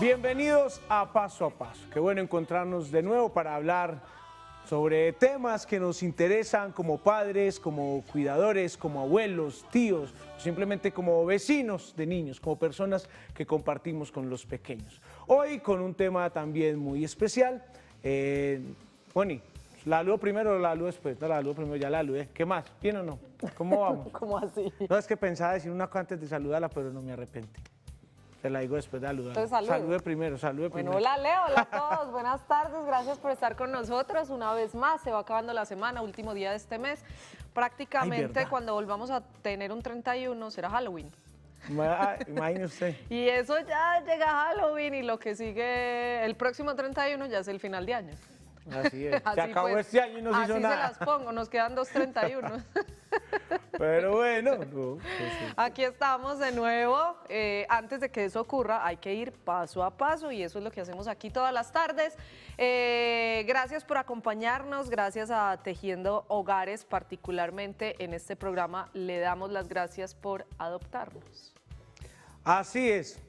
Bienvenidos a Paso a Paso. Qué bueno encontrarnos de nuevo para hablar sobre temas que nos interesan como padres, como cuidadores, como abuelos, tíos, simplemente como vecinos de niños, como personas que compartimos con los pequeños. Hoy con un tema también muy especial. Bonnie, eh, ¿La aludo primero o la aludo después? la aludo primero, ya la aludé. ¿eh? ¿Qué más? ¿Bien o no? ¿Cómo vamos? ¿Cómo así? No, es que pensaba decir una cosa antes de saludarla, pero no me arrepentí. Te la digo después de saludar. Entonces, Salude primero, salude primero. Bueno, hola Leo, hola a todos, buenas tardes, gracias por estar con nosotros. Una vez más, se va acabando la semana, último día de este mes. Prácticamente cuando volvamos a tener un 31 será Halloween. Ah, imagínese Y eso ya llega Halloween y lo que sigue el próximo 31 ya es el final de año. Así es. se acabó pues, este año y no se hizo nada. Así se las pongo, nos quedan dos 31. Pero bueno, pues aquí estamos de nuevo. Eh, antes de que eso ocurra, hay que ir paso a paso y eso es lo que hacemos aquí todas las tardes. Eh, gracias por acompañarnos, gracias a Tejiendo Hogares, particularmente en este programa. Le damos las gracias por adoptarnos. Así es.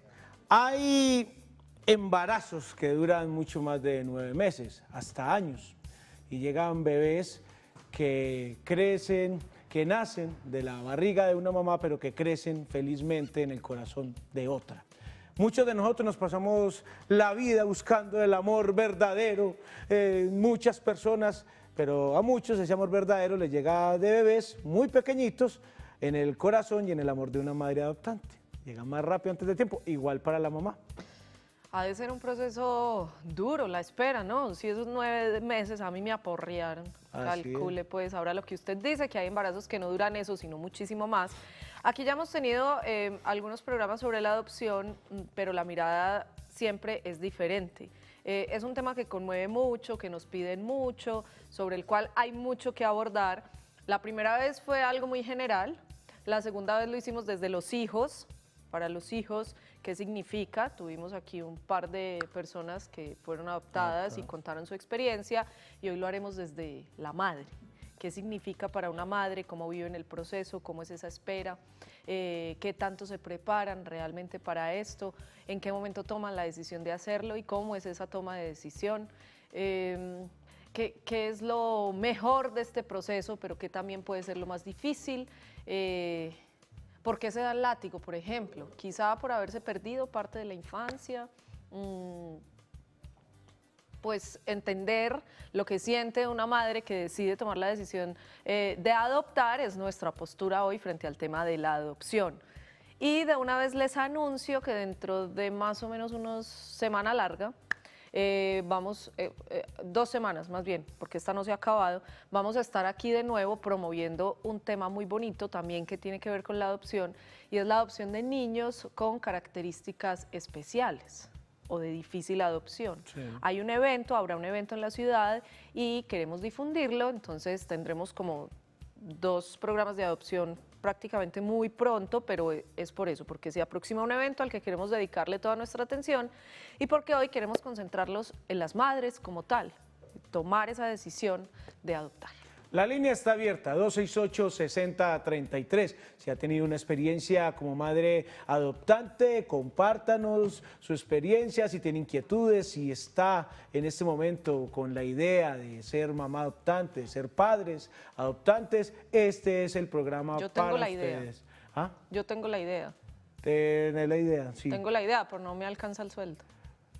Hay embarazos que duran mucho más de nueve meses, hasta años, y llegan bebés que crecen, que nacen de la barriga de una mamá, pero que crecen felizmente en el corazón de otra. Muchos de nosotros nos pasamos la vida buscando el amor verdadero, eh, muchas personas, pero a muchos ese amor verdadero les llega de bebés muy pequeñitos en el corazón y en el amor de una madre adoptante. Llega más rápido antes de tiempo, igual para la mamá. Ha de ser un proceso duro la espera, ¿no? Si esos nueve meses a mí me aporrearon. Calcule, pues ahora lo que usted dice, que hay embarazos que no duran eso, sino muchísimo más. Aquí ya hemos tenido eh, algunos programas sobre la adopción, mm, pero la mirada siempre es diferente. Eh, es un tema que conmueve mucho, que nos piden mucho, sobre el cual hay mucho que abordar. La primera vez fue algo muy general, la segunda vez lo hicimos desde los hijos, para los hijos, qué significa. Tuvimos aquí un par de personas que fueron adoptadas y contaron su experiencia y hoy lo haremos desde la madre. ¿Qué significa para una madre? ¿Cómo en el proceso? ¿Cómo es esa espera? Eh, ¿Qué tanto se preparan realmente para esto? ¿En qué momento toman la decisión de hacerlo? ¿Y cómo es esa toma de decisión? Em, ¿Qué, qué, es lo mejor de este proceso, pero qué también puede ser lo más difícil. Eh, ¿Por qué se da el látigo, por ejemplo? Quizá por haberse perdido parte de la infancia, mm, pues entender lo que siente una madre que decide tomar la decisión eh, de adoptar es nuestra postura hoy frente al tema de la adopción. Y de una vez les anuncio que dentro de más o menos una semana larga, eh, vamos, eh, eh, dos semanas más bien, porque esta no se ha acabado, vamos a estar aquí de nuevo promoviendo un tema muy bonito también que tiene que ver con la adopción y es la adopción de niños con características especiales o de difícil adopción. Hay un evento, habrá un evento en la ciudad y queremos difundirlo, entonces tendremos como dos programas de adopción prácticamente muy pronto, pero es por eso, porque se aproxima un evento al que queremos dedicarle toda nuestra atención y porque hoy queremos concentrarlos en las madres como tal, tomar esa decisión de adoptar. La línea está abierta, 268-6033. Si ha tenido una experiencia como madre adoptante, compártanos su experiencia, si tiene inquietudes, si está en este momento con la idea de ser mamá adoptante, de ser padres adoptantes, este es el programa para la ustedes. Idea. ¿Ah? Yo tengo la idea. Tené la idea, sí. Tengo la idea, pero no me alcanza el sueldo.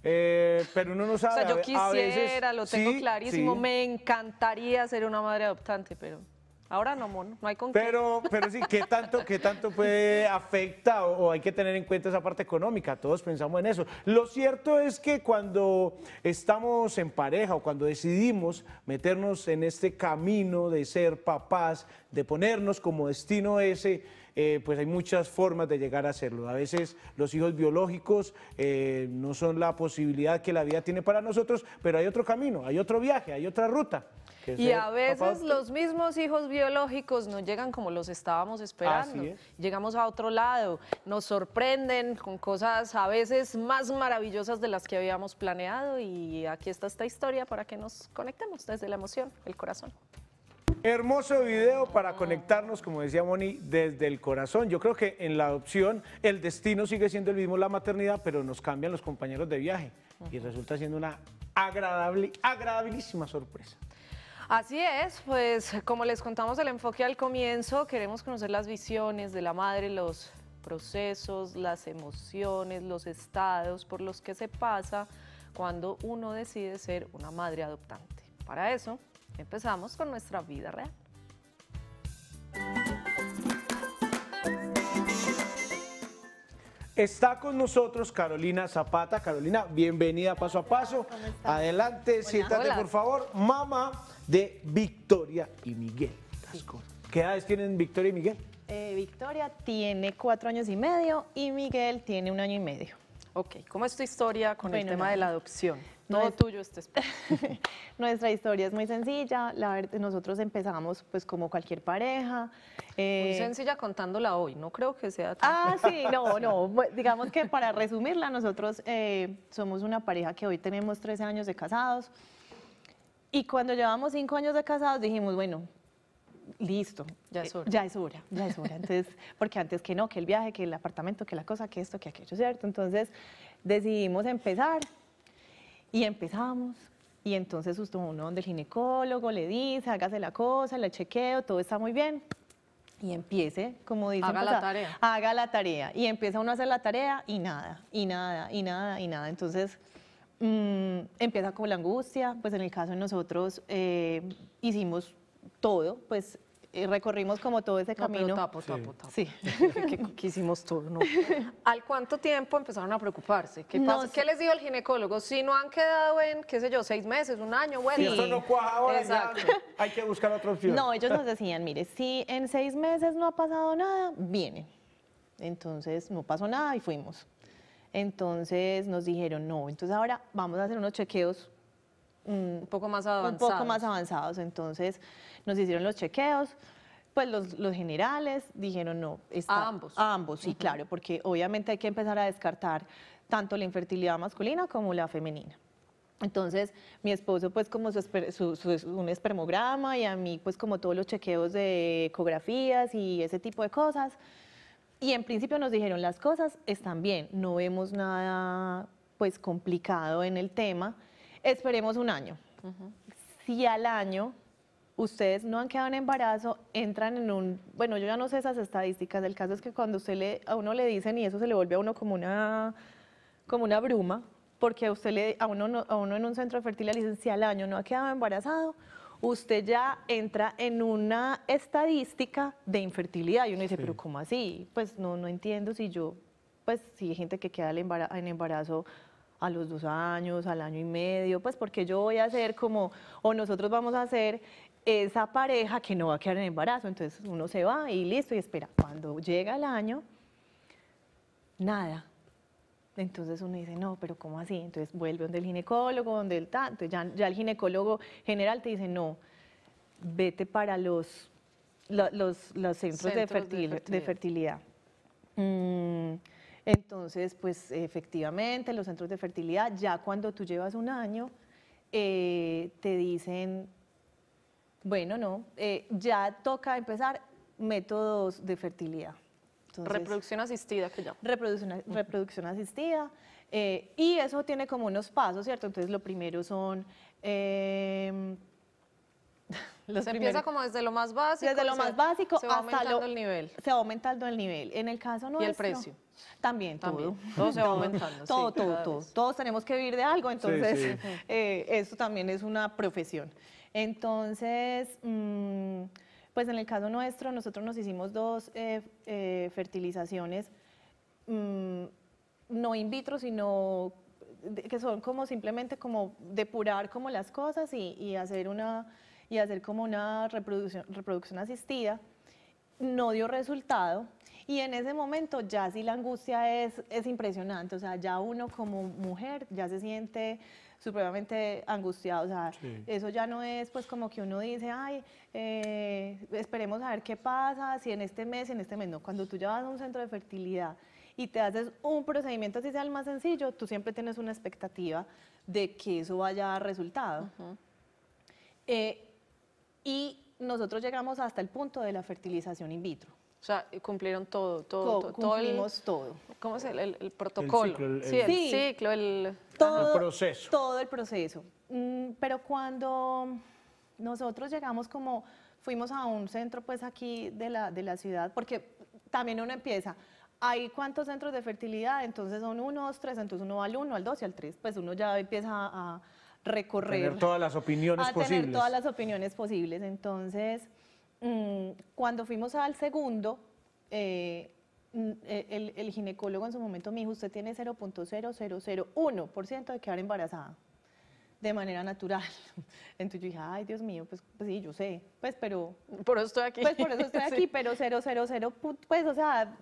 Eh, pero uno no sabe. O sea, yo quisiera, lo tengo clarísimo, me encantaría ser una madre adoptante, pero ahora no, no hay con pero, Pero sí, ¿qué tanto, qué tanto puede afecta o, hay que tener en cuenta esa parte económica? Todos pensamos en eso. Lo cierto es que cuando estamos en pareja o cuando decidimos meternos en este camino de ser papás, de ponernos como destino ese eh, pues hay muchas formas de llegar a hacerlo. A veces los hijos biológicos eh, no son la posibilidad que la vida tiene para nosotros, pero hay otro camino, hay otro viaje, hay otra ruta. Y a veces los mismos hijos biológicos no llegan como los estábamos esperando. Llegamos a otro lado, nos sorprenden con cosas a veces más maravillosas de las que habíamos planeado y aquí está esta historia para que nos conectemos desde la emoción, el corazón. Hermoso video para conectarnos, como decía Moni, desde el corazón. Yo creo que en la adopción el destino sigue siendo el mismo, la maternidad, pero nos cambian los compañeros de viaje y resulta siendo una agradable, agradabilísima sorpresa. Así es, pues como les contamos el enfoque al comienzo, queremos conocer las visiones de la madre, los procesos, las emociones, los estados por los que se pasa cuando uno decide ser una madre adoptante. Para eso Empezamos con nuestra vida real. Está con nosotros Carolina Zapata. Carolina, bienvenida paso a paso. Adelante, siéntate por favor. Mamá de Victoria y Miguel. ¿Qué edades tienen Victoria y Miguel? Eh, Victoria tiene cuatro años y medio y Miguel tiene un año y medio. Ok, ¿cómo es tu historia con el tema de la adopción? Todo tuyo este espacio. Nuestra historia es muy sencilla. La, nosotros empezamos pues como cualquier pareja. Eh, muy sencilla contándola hoy, no creo que sea tan... Ah, sí, no, no. Digamos que para resumirla, nosotros eh, somos una pareja que hoy tenemos 13 años de casados. Y cuando llevamos 5 años de casados dijimos, bueno, listo. Ya es eh, hora. Ya es hora, ya es hora. Entonces, porque antes que no, que el viaje, que el apartamento, que la cosa, que esto, que aquello, ¿cierto? Entonces decidimos empezar y empezamos. Y entonces justo uno donde el ginecólogo le dice, hágase la cosa, la chequeo, todo está muy bien. Y empiece, como dice, haga la tarea. Haga la tarea. Y empieza uno a hacer la tarea y nada, y nada, y nada, y nada. Entonces, mm, empieza con la angustia, pues en el caso de nosotros eh, hicimos todo, pues y recorrimos como todo ese camino. tapo, tapo, tapo. Sí. que, hicimos todo, ¿no? ¿Al cuánto tiempo empezaron a preocuparse? ¿Qué, les dijo el ginecólogo? Si no han quedado en, qué sé yo, seis meses, un año, bueno. Si no cuaja ahora, Exacto. hay que buscar otra opción. No, ellos nos decían, mire, si en seis meses no ha pasado nada, viene. Entonces no pasó nada y fuimos. Entonces nos dijeron, no, entonces ahora vamos a hacer unos chequeos mm, un poco más avanzados. Un poco más avanzados. Entonces, nos hicieron los chequeos, pues los, los generales dijeron no. Está, a ambos. A ambos, sí, claro, porque obviamente hay que empezar a descartar tanto la infertilidad masculina como la femenina. Entonces, mi esposo, pues como su, un espermograma y a mí, pues como todos los chequeos de ecografías y ese tipo de cosas. Y en principio nos dijeron las cosas están bien, no vemos nada pues complicado en el tema. Esperemos un año. Si al año ustedes no han quedado en embarazo, entran en un, bueno, yo ya no sé esas estadísticas, el caso es que cuando usted le, a uno le dicen y eso se le vuelve a uno como una, como una bruma, porque a usted le, a uno, a uno en un centro de fertilidad le dicen, si al año no ha quedado embarazado, usted ya entra en una estadística de infertilidad. Y uno dice, pero ¿cómo así? Pues no, no entiendo si yo, pues si hay gente que queda en embarazo a los dos años, al año y medio, pues porque yo voy a hacer como, o nosotros vamos a hacer esa pareja que no va a quedar en embarazo. Entonces uno se va y listo y espera. Cuando llega el año, nada. Entonces uno dice, no, pero ¿cómo así? Entonces vuelve donde el ginecólogo, donde el tanto. Ya, ya el ginecólogo general te dice, no, vete para los, los, centros, de, fertilidad. Mm, entonces, pues efectivamente, los centros de fertilidad, ya cuando tú llevas un año, eh, te dicen bueno, no, eh, ya toca empezar métodos de fertilidad. reproducción asistida, que ya. Reproducción, asistida. Eh, y eso tiene como unos pasos, ¿cierto? Entonces, lo primero son... Em, se empieza como desde lo más básico. Desde lo más básico se va hasta aumentando el nivel. Se va aumentando el nivel. En el caso no Y el precio. También, todo. Todo se va aumentando. todo, sí, todo, todo. Todos tenemos que vivir de algo, entonces sí, eh, esto también es una profesión. Entonces, mm, pues en el caso nuestro, nosotros nos hicimos dos eh, eh, fertilizaciones, mm, no in vitro, sino que son como simplemente como depurar como las cosas y, y hacer, una, y hacer como una reproducción, reproducción asistida. No dio resultado y en ese momento ya sí la angustia es, es impresionante, o sea, ya uno como mujer ya se siente supremamente angustiado. O sea, eso ya no es pues como que uno dice, ay, eh, esperemos a ver qué pasa, si en este mes, en este mes no. Cuando tú ya vas a un centro de fertilidad y te haces un procedimiento, así sea el más sencillo, tú siempre tienes una expectativa de que eso vaya a resultado. Eh, y nosotros llegamos hasta el punto de la fertilización in vitro. O sea, cumplieron todo, todo, todo, cumplimos todo. ¿Cómo es el, el, protocolo? ciclo, sí, el ciclo, el, todo, proceso. Todo el proceso. Mm, pero cuando nosotros llegamos como, fuimos a un centro pues aquí de la, de la ciudad, porque también uno empieza, hay cuántos centros de fertilidad, entonces son uno, dos, tres, entonces uno va al uno, al dos y al tres, pues uno ya empieza a recorrer. tener todas las opiniones posibles. A tener todas las opiniones posibles, entonces Mm, cuando fuimos al segundo, eh, eh, el, ginecólogo en su momento me dijo, usted tiene 0.0001% de quedar embarazada de manera natural. Entonces yo dije, ay, Dios mío, pues, pues, sí, yo sé, pues, pero... Por eso estoy aquí. Pues, por eso estoy aquí, pero 000, pues, o sea,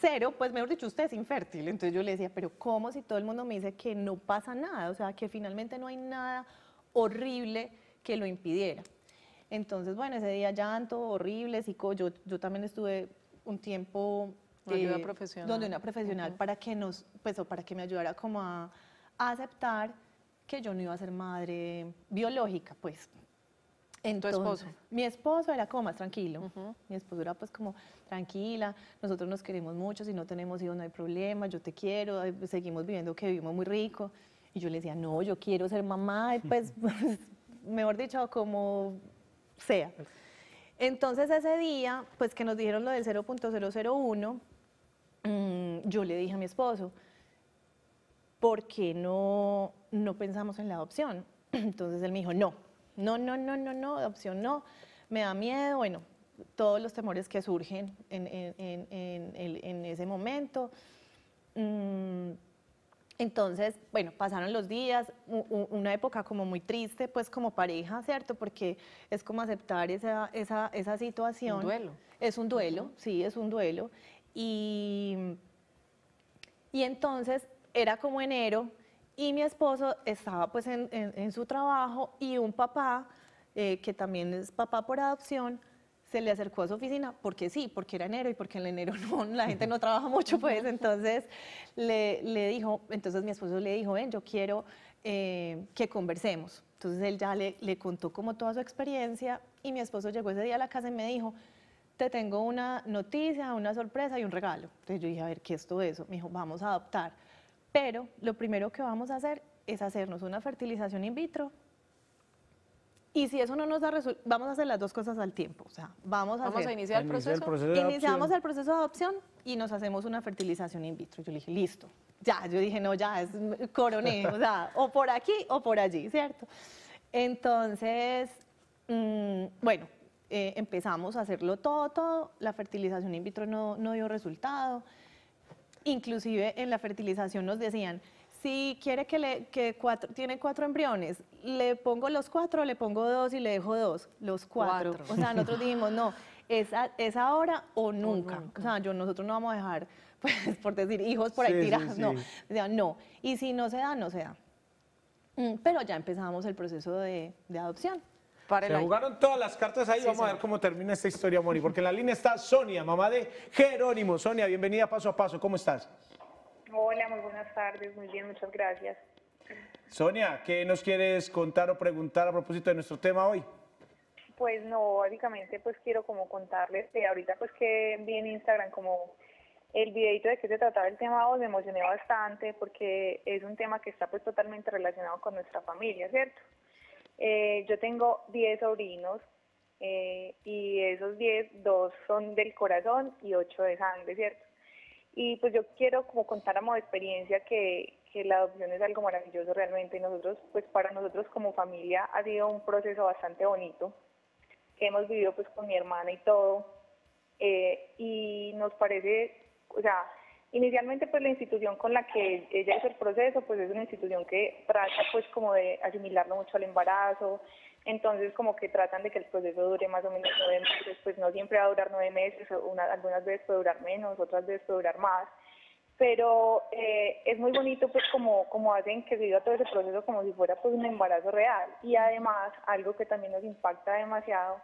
cero, pues mejor dicho, usted es infértil. Entonces yo le decía, pero ¿cómo si todo el mundo me dice que no pasa nada? O sea, que finalmente no hay nada horrible que lo impidiera. Entonces, bueno, ese día llanto, horrible, psico, yo, yo también estuve un tiempo... Una eh, profesional. Donde una profesional para que nos, pues, para que me ayudara como a, aceptar que yo no iba a ser madre biológica, pues. Entonces, ¿Tu esposo? Mi esposo era como más tranquilo. Mi esposo era pues como tranquila, nosotros nos queremos mucho, si no tenemos hijos no hay problema, yo te quiero, pues, seguimos viviendo que vivimos muy rico. Y yo le decía, no, yo quiero ser mamá, y pues, mejor dicho, como sea. Entonces ese día, pues que nos dijeron lo del 0.001, mm, yo le dije a mi esposo, ¿por qué no, no pensamos en la adopción? Entonces él me dijo, no, no, no, no, no, no, adopción no, me da miedo, bueno, todos los temores que surgen en, en, en, ese momento. Mm, entonces, bueno, pasaron los días, una época como muy triste, pues como pareja, ¿cierto? Porque es como aceptar esa, esa, esa situación. Un duelo. Es un duelo, sí, es un duelo. Y, entonces era como enero y mi esposo estaba pues en, su trabajo y un papá, eh, que también es papá por adopción, se le acercó a su oficina porque sí, porque era enero y porque en enero la gente no trabaja mucho, pues entonces le, le dijo, entonces mi esposo le dijo, ven, yo quiero eh, que conversemos. Entonces él ya le, le contó como toda su experiencia y mi esposo llegó ese día a la casa y me dijo, te tengo una noticia, una sorpresa y un regalo. Entonces yo dije, a ver, ¿qué es todo eso? Me dijo, vamos a adoptar. Pero lo primero que vamos a hacer es hacernos una fertilización in vitro y si eso no nos da resultado, vamos a hacer las dos cosas al tiempo. O sea, vamos a, vamos a iniciar el proceso. Iniciamos el proceso de adopción y nos hacemos una fertilización in vitro. Yo le dije, listo. Ya, yo dije, no, ya, es coroné. o sea, o por aquí o por allí, ¿cierto? Entonces, mm, bueno, eh, empezamos a hacerlo todo, todo. La fertilización in vitro no, no dio resultado. Inclusive en la fertilización nos decían, si quiere que, le, cuatro, tiene cuatro embriones, le pongo los cuatro, le pongo dos y le dejo dos, los cuatro. O sea, nosotros dijimos, no, es, ahora o nunca. o sea, yo, nosotros no vamos a dejar, pues, por decir, hijos por ahí tirados, no. sea, no. Y si no se da, no se da. Mm, pero ya empezamos el proceso de, adopción. Para Se jugaron todas las cartas ahí. Vamos a ver cómo termina esta historia, Mori. Porque la línea está Sonia, mamá de Jerónimo. Sonia, bienvenida paso a paso. ¿Cómo estás? Hola, muy buenas tardes, muy bien, muchas gracias. Sonia, ¿qué nos quieres contar o preguntar a propósito de nuestro tema hoy? Pues no, básicamente pues quiero como contarles, que ahorita pues que vi en Instagram como el videito de qué se trataba el tema me emocioné bastante porque es un tema que está pues totalmente relacionado con nuestra familia, ¿cierto? Eh, yo tengo 10 sobrinos eh, y esos 10, dos son del corazón y 8 de sangre, ¿cierto? Y pues yo quiero como contar a modo de experiencia que, la adopción es algo maravilloso realmente. Y Nosotros, pues para nosotros como familia ha sido un proceso bastante bonito, que hemos vivido pues con mi hermana y todo. Eh, y nos parece, o sea, inicialmente pues la institución con la que ella hizo el proceso, pues es una institución que trata pues como de asimilarlo mucho al embarazo, entonces, como que tratan de que el proceso dure más o menos nueve meses, pues no siempre va a durar nueve meses, algunas veces puede durar menos, otras veces puede durar más, pero eh, es muy bonito pues como, como hacen que viva todo ese proceso como si fuera pues un embarazo real. Y además, algo que también nos impacta demasiado,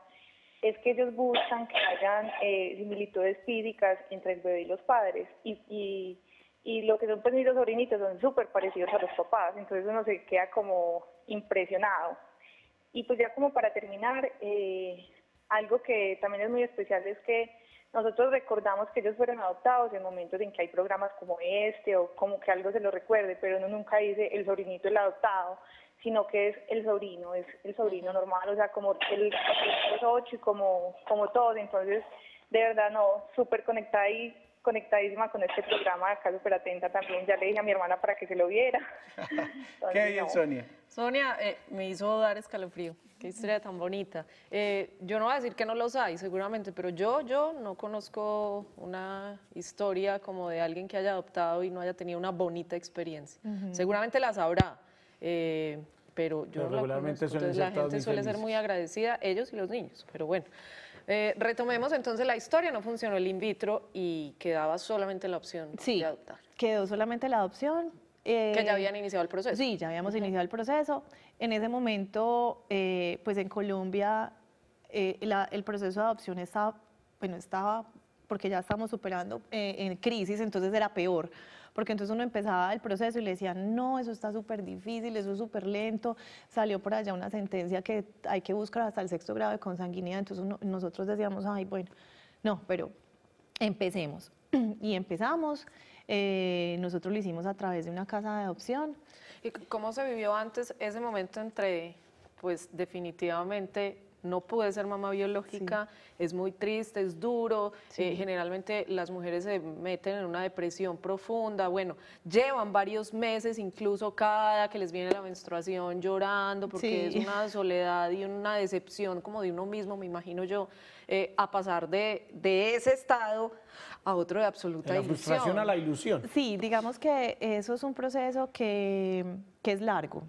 es que ellos buscan que hayan eh, similitudes físicas entre el bebé y los padres, y... y y lo que son pues mis sobrinitos son súper parecidos a los papás, entonces uno se queda como impresionado. Y pues ya como para terminar, eh, algo que también es muy especial es que nosotros recordamos que ellos fueron adoptados en momentos en que hay programas como este o como que algo se lo recuerde, pero uno nunca dice el sobrinito el adoptado, sino que es el sobrino, es el sobrino normal, o sea, como el, 8 ocho y como, como todos, entonces de verdad no, súper conectada y conectadísima con este programa, acá súper atenta también, ya le dije a mi hermana para que se lo viera. ¿Qué bien, Sonia? Sonia, eh, me hizo dar escalofrío, qué historia tan bonita. Eh, yo no voy a decir que no los hay, seguramente, pero yo, yo no conozco una historia como de alguien que haya adoptado y no haya tenido una bonita experiencia. Seguramente la habrá. Eh, pero yo regularmente la, conozco, entonces, la gente suele ser muy agradecida, ellos y los niños, pero bueno. Eh, retomemos entonces la historia, no funcionó el in vitro y quedaba solamente la opción sí, de adoptar. Quedó solamente la adopción. Eh, que ya habían iniciado el proceso. Sí, ya habíamos iniciado el proceso. En ese momento, eh, pues en Colombia, eh, el proceso de adopción estaba, bueno, estaba, porque ya estamos superando en crisis, entonces era peor porque entonces uno empezaba el proceso y le decían, no, eso está súper difícil, eso es súper lento, salió por allá una sentencia que hay que buscar hasta el sexto grado de consanguinidad, entonces nosotros decíamos, ay, bueno, no, pero empecemos. Y empezamos, eh, nosotros lo hicimos a través de una casa de adopción. ¿Y cómo se vivió antes ese momento entre, pues definitivamente no puede ser mamá biológica, es muy triste, es duro, eh, generalmente las mujeres se meten en una depresión profunda, bueno, llevan varios meses, incluso cada que les viene la menstruación llorando, porque es una soledad y una decepción como de uno mismo, me imagino yo, eh, a pasar de, ese estado a otro de absoluta de la frustración a la ilusión. Sí, digamos que eso es un proceso que, es largo,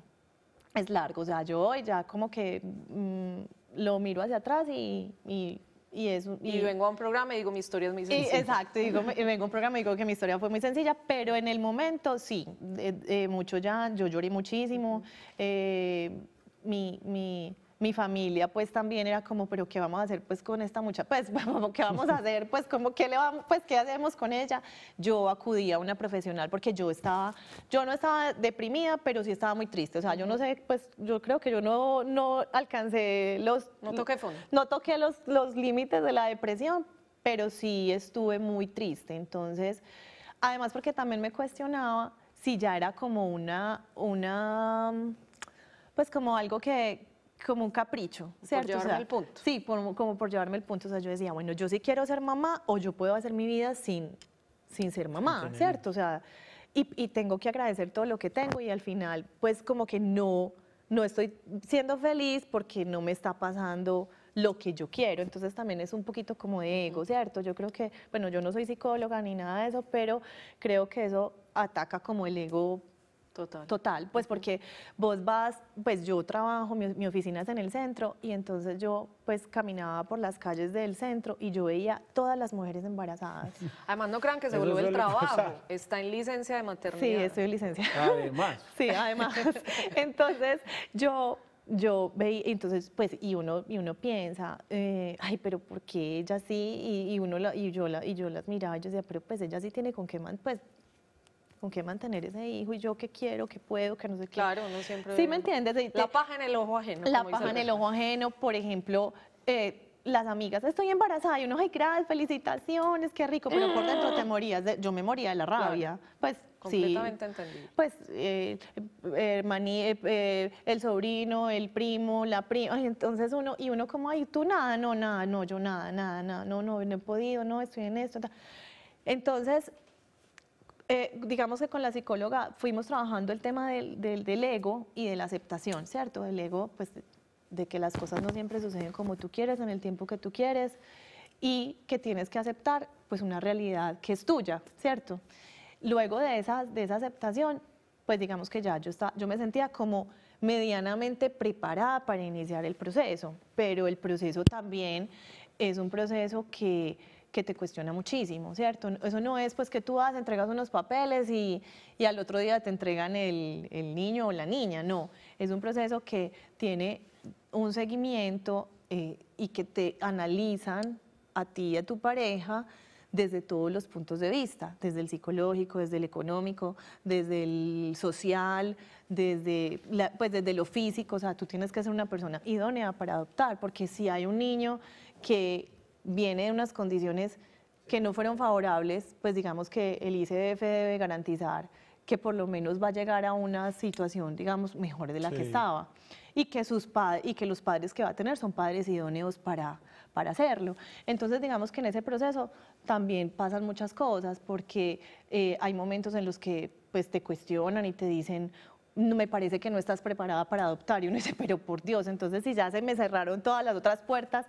es largo, o sea, yo hoy ya como que... Mm, lo miro hacia atrás y, y y, es, y, vengo a un programa y digo, mi historia es muy sencilla. exacto, y digo, y vengo a un programa y digo que mi historia fue muy sencilla, pero en el momento sí, mucho ya, yo lloré muchísimo. Eh, mi, mi, mi familia pues también era como, pero ¿qué vamos a hacer pues con esta muchacha? Pues, ¿qué vamos a hacer? Pues, ¿cómo, qué, le vamos, pues, ¿qué hacemos con ella? Yo acudí a una profesional porque yo estaba, yo no estaba deprimida, pero sí estaba muy triste. O sea, yo no sé, pues yo creo que yo no, no alcancé los... No toqué fondo. No toqué los, los límites de la depresión, pero sí estuve muy triste. Entonces, además porque también me cuestionaba si ya era como una, una pues como algo que, como un capricho, ¿cierto? Por llevarme el punto. Sí, como por llevarme el punto. O sea, yo decía, bueno, yo sí quiero ser mamá o yo puedo hacer mi vida sin, sin ser mamá, ¿cierto? O sea, y, y, tengo que agradecer todo lo que tengo y al final, pues como que no, no estoy siendo feliz porque no me está pasando lo que yo quiero. Entonces también es un poquito como de ego, ¿cierto? Yo creo que, bueno, yo no soy psicóloga ni nada de eso, pero creo que eso ataca como el ego Total. Total, pues porque vos vas, pues yo trabajo, mi, oficina es en el centro y entonces yo pues caminaba por las calles del centro y yo veía todas las mujeres embarazadas. Además no crean que se volvió el trabajo, está en licencia de maternidad. Sí, estoy en licencia. Además. sí, además. Entonces yo yo veía, entonces, pues, y uno, y uno piensa, eh, ay, pero ¿por qué ella sí? Y, uno y yo la, y yo las miraba, y yo decía, pero pues ella sí tiene con qué, man, pues, con qué mantener ese hijo y yo qué quiero, qué puedo, qué no sé qué. Claro, uno siempre... Sí, ¿me entiendes? La paja en el ojo ajeno. La paja en el ojo ajeno, por ejemplo... Eh, las amigas, estoy embarazada y uno, ay, gracias, felicitaciones, qué rico, pero por dentro te morías, yo me moría de la rabia. pues completamente entendido. Pues eh, eh, el sobrino, el primo, la prima, entonces uno, y uno como, ay, tú nada, no, nada, no, yo nada, nada, nada, no, no, no he podido, no, estoy en esto. Entonces, eh, digamos que con la psicóloga fuimos trabajando el tema del, del, ego y de la aceptación, ¿cierto? El ego, pues, de, que las cosas no siempre suceden como tú quieres, en el tiempo que tú quieres, y que tienes que aceptar, pues, una realidad que es tuya, ¿cierto? Luego de esa, de esa aceptación, pues, digamos que ya yo, está, yo me sentía como medianamente preparada para iniciar el proceso, pero el proceso también es un proceso que que te cuestiona muchísimo, ¿cierto? Eso no es pues que tú vas, entregas unos papeles y, y al otro día te entregan el, el, niño o la niña, no, es un proceso que tiene un seguimiento eh, y que te analizan a ti y a tu pareja desde todos los puntos de vista, desde el psicológico, desde el económico, desde el social, desde, pues desde lo físico, o sea, tú tienes que ser una persona idónea para adoptar, porque si hay un niño que viene de unas condiciones que no fueron favorables, pues digamos que el ICDF debe garantizar que por lo menos va a llegar a una situación, digamos, mejor de la que estaba y que, sus y que los padres que va a tener son padres idóneos para, para hacerlo. Entonces, digamos que en ese proceso también pasan muchas cosas porque eh, hay momentos en los que pues te cuestionan y te dicen, me parece que no estás preparada para adoptar. Y uno dice, pero por Dios, entonces si ya se me cerraron todas las otras puertas,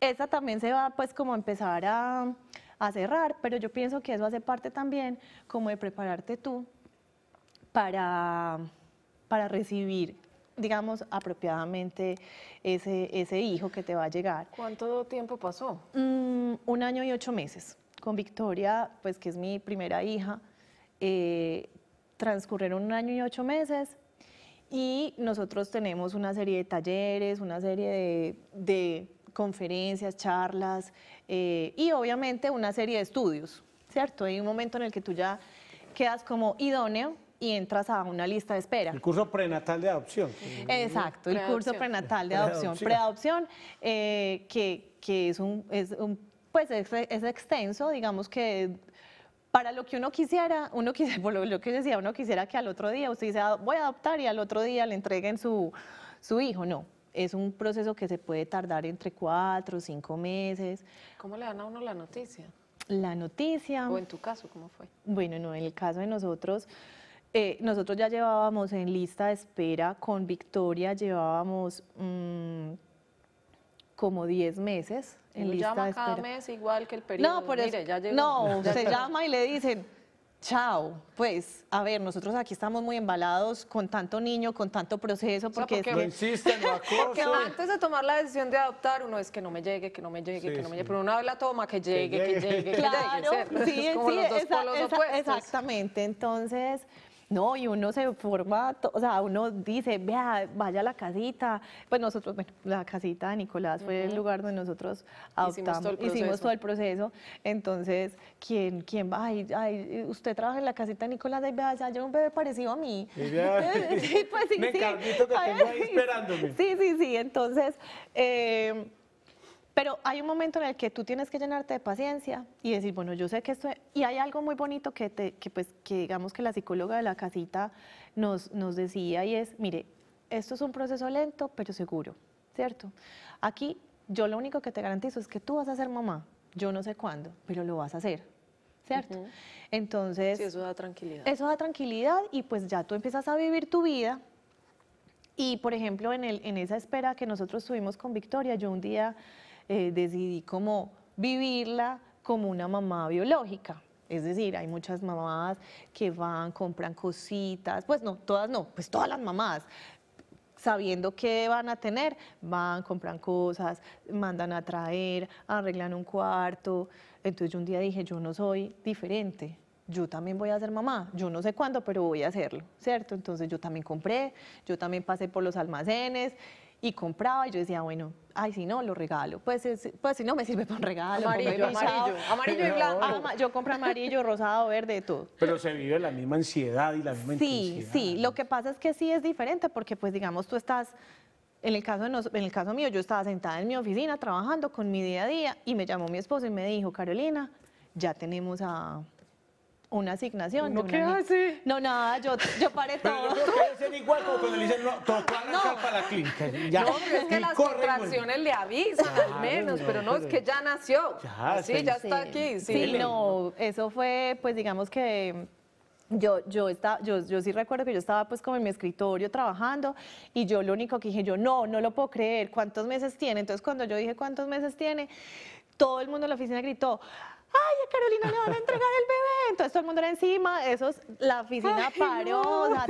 esa también se va pues como a empezar a, cerrar, pero yo pienso que eso hace parte también como de prepararte tú para, para recibir digamos, apropiadamente ese, ese hijo que te va a llegar. ¿Cuánto tiempo pasó? Mm, un año y ocho meses. Con Victoria, pues que es mi primera hija, eh, transcurrieron un año y ocho meses y nosotros tenemos una serie de talleres, una serie de, conferencias, charlas eh, y obviamente una serie de estudios, ¿cierto? Hay un momento en el que tú ya quedas como idóneo y entras a una lista de espera. El curso prenatal de adopción. Exacto, el curso prenatal de adopción. Preadopción, eh, que, que, es un, pues es, es extenso, digamos que para lo que uno quisiera, uno quisiera, lo, que decía, uno quisiera que al otro día usted dice, ah, voy a adoptar y al otro día le entreguen su, su hijo, no. Es un proceso que se puede tardar entre cuatro, cinco meses. ¿Cómo le dan a uno la noticia? La noticia. ¿O en tu caso cómo fue? Bueno, no, en el caso de nosotros, eh, nosotros ya llevábamos en lista de espera con Victoria, llevábamos mm, como diez meses en llama cada mes igual que el periodo. No, por se llama y le dicen, chao. Pues, a ver, nosotros aquí estamos muy embalados con tanto niño, con tanto proceso, porque... antes de tomar la decisión de adoptar, uno es que no me llegue, que no me llegue, que no me llegue, pero uno habla la toma, que llegue, que llegue, que llegue. claro, sí, sí, exactamente. Entonces... No, y uno se forma, o sea, uno dice, vea, vaya a la casita. Pues nosotros, bueno, la casita de Nicolás fue el lugar donde nosotros adoptamos, hicimos todo el proceso. Entonces, ¿quién, quién va? Ay, ay, usted trabaja en la casita de Nicolás, y vea, ya hay un bebé parecido a mí. sí, pues sí, Me sí. que tengo ahí esperándome. Sí, sí, sí. Entonces, eh, pero hay un momento en el que tú tienes que llenarte de paciencia y decir, bueno, yo sé que esto... Es... Y hay algo muy bonito que, pues, digamos que la psicóloga de la casita nos, decía y es, mire, esto es un proceso lento pero seguro, ¿cierto? Aquí yo lo único que te garantizo es que tú vas a ser mamá, yo no sé cuándo, pero lo vas a hacer. ¿Cierto? Entonces... eso da tranquilidad. Eso da tranquilidad y pues ya tú empiezas a vivir tu vida y, por ejemplo, en, en esa espera que nosotros tuvimos con Victoria, yo un día eh, decidí como vivirla como una mamá biológica. Es decir, hay muchas mamás que van, compran cositas, pues no, todas no, pues todas las mamás, sabiendo qué van a tener, van, compran cosas, mandan a traer, arreglan un cuarto. Entonces yo un día dije, yo no soy diferente, yo también voy a ser mamá, yo no sé cuándo, pero voy a hacerlo, ¿cierto? Entonces yo también compré, yo también pasé por los almacenes, y compraba y yo decía, bueno, ay, si no, lo regalo. Pues, pues si no, me sirve para un regalo. Amarillo, amarillo. Amarillo y blanco. yo compro amarillo, rosado, verde, todo. Pero se vive la misma ansiedad y la misma sí, Sí, sí. Lo que pasa es que sí es diferente porque, pues, digamos, tú estás... En el, caso en el caso mío, yo estaba sentada en mi oficina trabajando con mi día a día y me llamó mi esposo y me dijo, Carolina, ya tenemos a, una asignación. ¿No qué hace? No, nada, yo, yo paré todo. Pero no igual cuando le dicen, no, la clínica. es que las contracciones le avisan al menos, pero no, es que ya nació. Ya, ah, sí, ya está aquí. Sí. sí, no, eso fue, pues digamos que... Mm, yo, yo, estaba, yo, yo, sí recuerdo que yo estaba pues como en mi escritorio trabajando y yo lo único que dije yo, no, no lo puedo creer, ¿cuántos meses tiene? Entonces cuando yo dije cuántos meses tiene, todo el mundo en la oficina gritó, ¡ay, a Carolina le van a entregar el bebé! Entonces todo el mundo era encima, eso la oficina paró,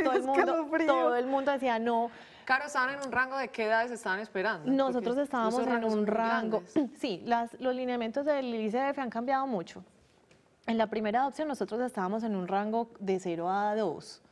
todo el mundo, decía, no. Caro, ¿estaban en un rango de qué edades estaban esperando? Nosotros estábamos en un rango, sí, las, los lineamientos del ICF han cambiado mucho. En la primera adopción nosotros estábamos en un rango de 0 a 2,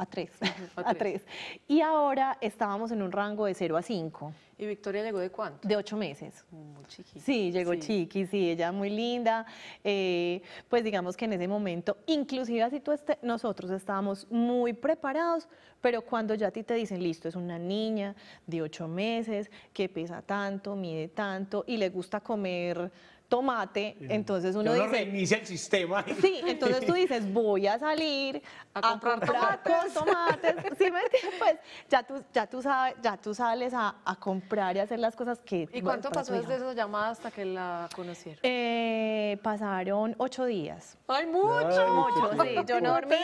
a tres, A tres. Y ahora estábamos en un rango de 0 a 5. ¿Y Victoria llegó de cuánto? De ocho meses. Muy chiquita. Sí, llegó chiqui, sí, ella muy linda. Eh, pues digamos que en ese momento, inclusive así tú este, nosotros estábamos muy preparados, pero cuando ya a ti te dicen, listo, es una niña de ocho meses, que pesa tanto, mide tanto y le gusta comer tomate, entonces uno, uno dice... reinicia el sistema. Sí, entonces tú dices, voy a salir a, comprar, tomates. tomates. ¿sí me pues ya tú, ya tú, sabes, ya tú sales a, comprar y hacer las cosas que... ¿Y cuánto pasó desde esa llamada hasta que la conocieron? Eh, pasaron ocho días. ¡Ay, mucho! sí. Yo no dormí.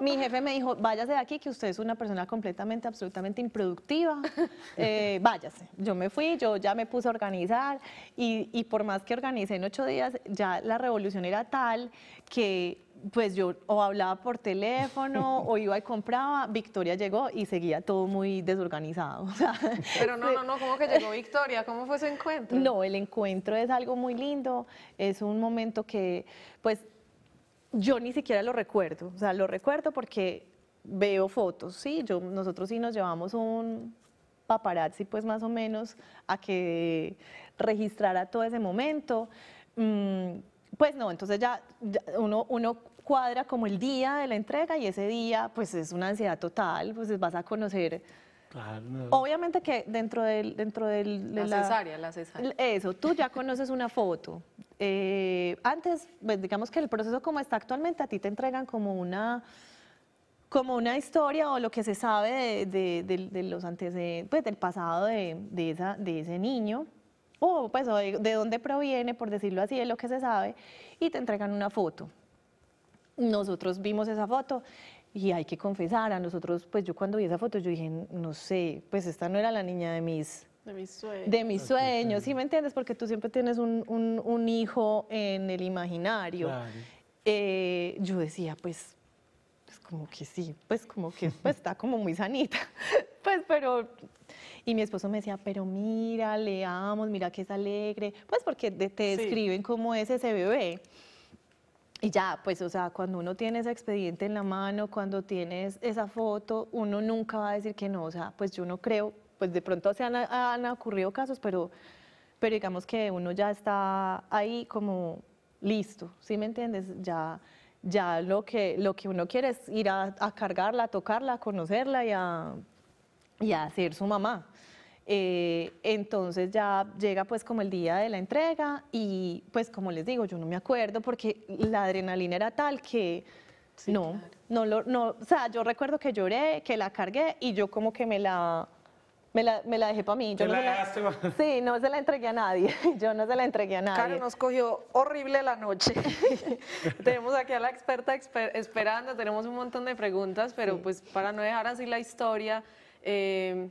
Mi jefe me dijo, váyase de aquí, que usted es una persona completamente, absolutamente improductiva. Eh, váyase. Yo me fui, yo ya me puse a organizar y, por más que organizé, en ocho días, ya la revolución era tal que pues yo o hablaba por teléfono o iba y compraba, Victoria llegó y seguía todo muy desorganizado. Pero no, no, no, ¿cómo que llegó Victoria? ¿Cómo fue su encuentro? No, el encuentro es algo muy lindo, es un momento que pues yo ni siquiera lo recuerdo, o sea, lo recuerdo porque veo fotos, sí, yo, nosotros sí nos llevamos un paparazzi pues más o menos a que registrar a todo ese momento. Mm, pues no, entonces ya, uno, uno cuadra como el día de la entrega y ese día pues es una ansiedad total, pues vas a conocer Claro, Obviamente que dentro del... Dentro del de la, cesárea, la cesárea. Eso, tú ya conoces una foto. Eh, antes, pues, digamos que el proceso como está actualmente, a ti te entregan como una como una historia o lo que se sabe de, los antecedentes, pues, del pasado de, esa, de ese niño. Oh, pues, o, pues, de, dónde proviene, por decirlo así, de lo que se sabe, y te entregan una foto. Nosotros vimos esa foto, y hay que confesar, a nosotros, pues yo cuando vi esa foto, yo dije, no sé, pues esta no era la niña de mis... De mis sueños. De mis ah, sueños, ¿sí me entiendes? Porque tú siempre tienes un, hijo en el imaginario. Eh, yo decía, pues, es pues, como que sí, pues como que pues, está como muy sanita. Pues, pero y mi esposo me decía, pero mira, le leamos, mira que es alegre, pues porque te describen como es ese bebé. Y ya, pues, o sea, cuando uno tiene ese expediente en la mano, cuando tienes esa foto, uno nunca va a decir que no. O sea, pues yo no creo, pues de pronto se han, ocurrido casos, pero, pero digamos que uno ya está ahí como listo, ¿sí me entiendes? Ya, ya lo, que, lo que uno quiere es ir a, cargarla, a tocarla, a conocerla y a, y a ser su mamá. Eh, entonces ya llega pues como el día de la entrega y pues como les digo, yo no me acuerdo porque la adrenalina era tal que no, no, lo, no, o sea, yo recuerdo que lloré, que la cargué y yo como que me la... Me la, me la dejé para mí. Yo no la se la, sí, no se la entregué a nadie. Yo no se la entregué a nadie. claro nos cogió horrible la noche. tenemos aquí a la experta esperando, tenemos un montón de preguntas, pero pues para no dejar así la historia, eh,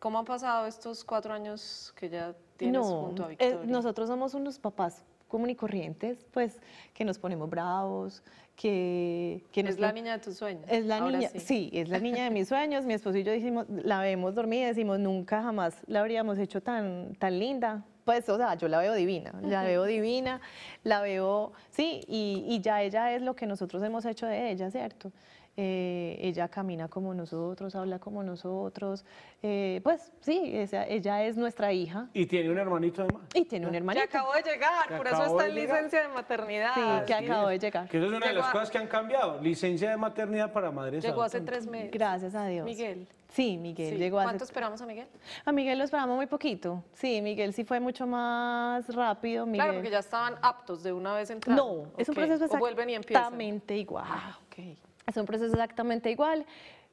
¿Cómo han pasado estos cuatro años que ya tienes junto a eh, Victoria? No, nosotros somos unos papás común y corrientes, pues que nos ponemos bravos, que... que es la niña de tus sueños. Es la niña, sí. es la niña de mis sueños. Mi esposo y yo la vemos dormida, decimos, nunca jamás la habríamos hecho tan, tan linda. Pues, o sea, yo la veo divina, la veo divina, la veo, sí, y, y, ya ella es lo que nosotros hemos hecho de ella, ¿cierto? Eh, ella camina como nosotros, habla como nosotros, eh, pues sí, ella es nuestra hija. Y tiene un hermanito además. Y tiene un hermanito. Que acabó de llegar, por eso está en licencia de maternidad. Sí, que acabó de llegar. Que eso es una de las cosas que han cambiado, licencia de maternidad para madres. Llegó hace tres meses. Gracias a Dios. Miguel. Sí, Miguel llegó hace... ¿Cuánto esperamos a Miguel? A Miguel lo esperamos muy poquito. Sí, Miguel sí fue mucho más rápido. Claro, porque ya estaban aptos de una vez entrar. No, es un proceso exactamente igual. Ah, okay es un proceso exactamente igual,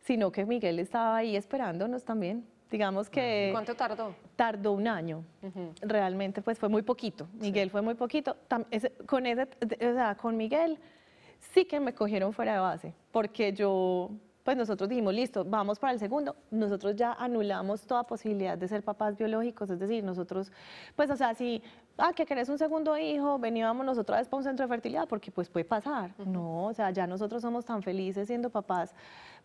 sino que Miguel estaba ahí esperándonos también. Digamos que... ¿Cuánto tardó? Tardó un año. Realmente, pues fue muy poquito. Miguel fue muy poquito. con, con Miguel sí que me cogieron fuera de base, porque yo pues nosotros dijimos, listo, vamos para el segundo. Nosotros ya anulamos toda posibilidad de ser papás biológicos, es decir, nosotros, pues o sea, si, ah, que querés un segundo hijo, veníamos otra vez para un centro de fertilidad, porque pues puede pasar. No, o sea, ya nosotros somos tan felices siendo papás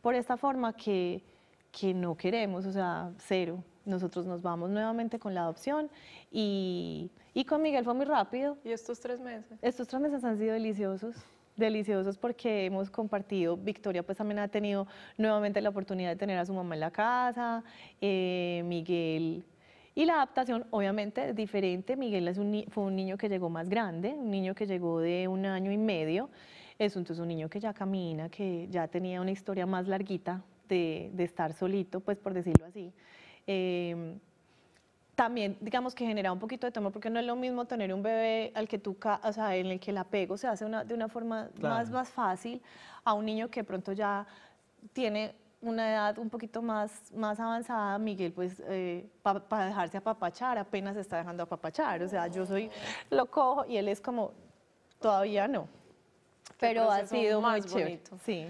por esta forma que, que no queremos, o sea, cero nosotros nos vamos nuevamente con la adopción y, y, con Miguel fue muy rápido. ¿Y estos tres meses? Estos tres meses han sido deliciosos deliciosos porque hemos compartido, Victoria pues también ha tenido nuevamente la oportunidad de tener a su mamá en la casa, eh, Miguel y la adaptación obviamente es diferente, Miguel es un, fue un niño que llegó más grande, un niño que llegó de un año y medio, es un niño que ya camina, que ya tenía una historia más larguita de, estar solito, pues por decirlo así. Eh, también digamos que genera un poquito de temor porque no es lo mismo tener un bebé al que tú, o sea, en el que el apego se hace una, de una forma más, más fácil a un niño que pronto ya tiene una edad un poquito más, más avanzada, Miguel, pues eh, para dejarse apapachar, apenas está dejando apapachar. O sea, yo soy, lo cojo y él es como, todavía no. Pero ha sido más muy Sí.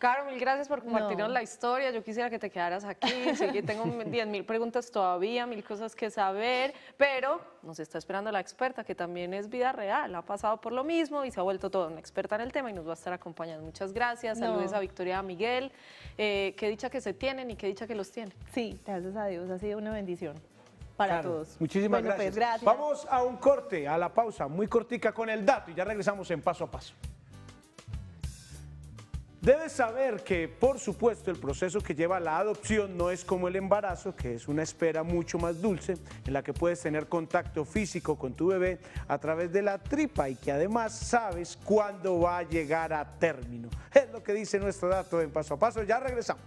Caro, mil gracias por compartirnos la historia. Yo quisiera que te quedaras aquí. tengo 10 mil preguntas todavía, mil cosas que saber, pero nos está esperando la experta, que también es vida real, ha pasado por lo mismo y se ha vuelto toda una experta en el tema y nos va a estar acompañando. Muchas gracias. Saludos a Victoria, a Miguel. Eh, qué dicha que se tienen y qué dicha que los tienen. Sí, gracias a Dios. Ha sido una bendición para todos. Muchísimas pues, gracias. gracias. Vamos a un corte, a la pausa, muy cortica con el dato y ya regresamos en paso a paso. Debes saber que, por supuesto, el proceso que lleva a la adopción no es como el embarazo, que es una espera mucho más dulce, en la que puedes tener contacto físico con tu bebé a través de la tripa y que además sabes cuándo va a llegar a término. Es lo que dice nuestro dato en Paso a Paso. Ya regresamos.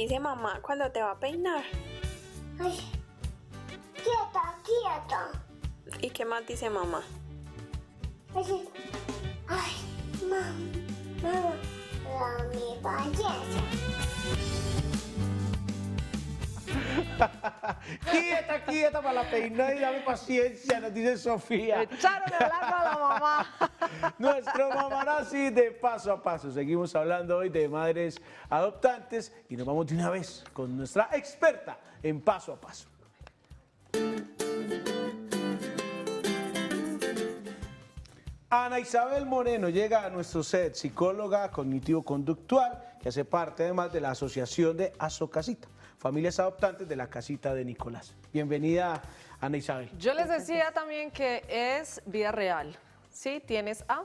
dice mamá cuando te va a peinar? Ay, quieta, quieta. ¿Y qué más dice mamá? Ay, mamá, mamá, la mi quieta, quieta para la peinada y dame paciencia, nos dice Sofía. Echaron el agua a la mamá. Nuestro mamarazzi de paso a paso. Seguimos hablando hoy de madres adoptantes y nos vamos de una vez con nuestra experta en paso a paso. Ana Isabel Moreno llega a nuestro set, psicóloga cognitivo-conductual, que hace parte además de la Asociación de Azocasita familias adoptantes de la casita de Nicolás. Bienvenida, Ana Isabel. Yo les decía también que es vida real. Sí, tienes a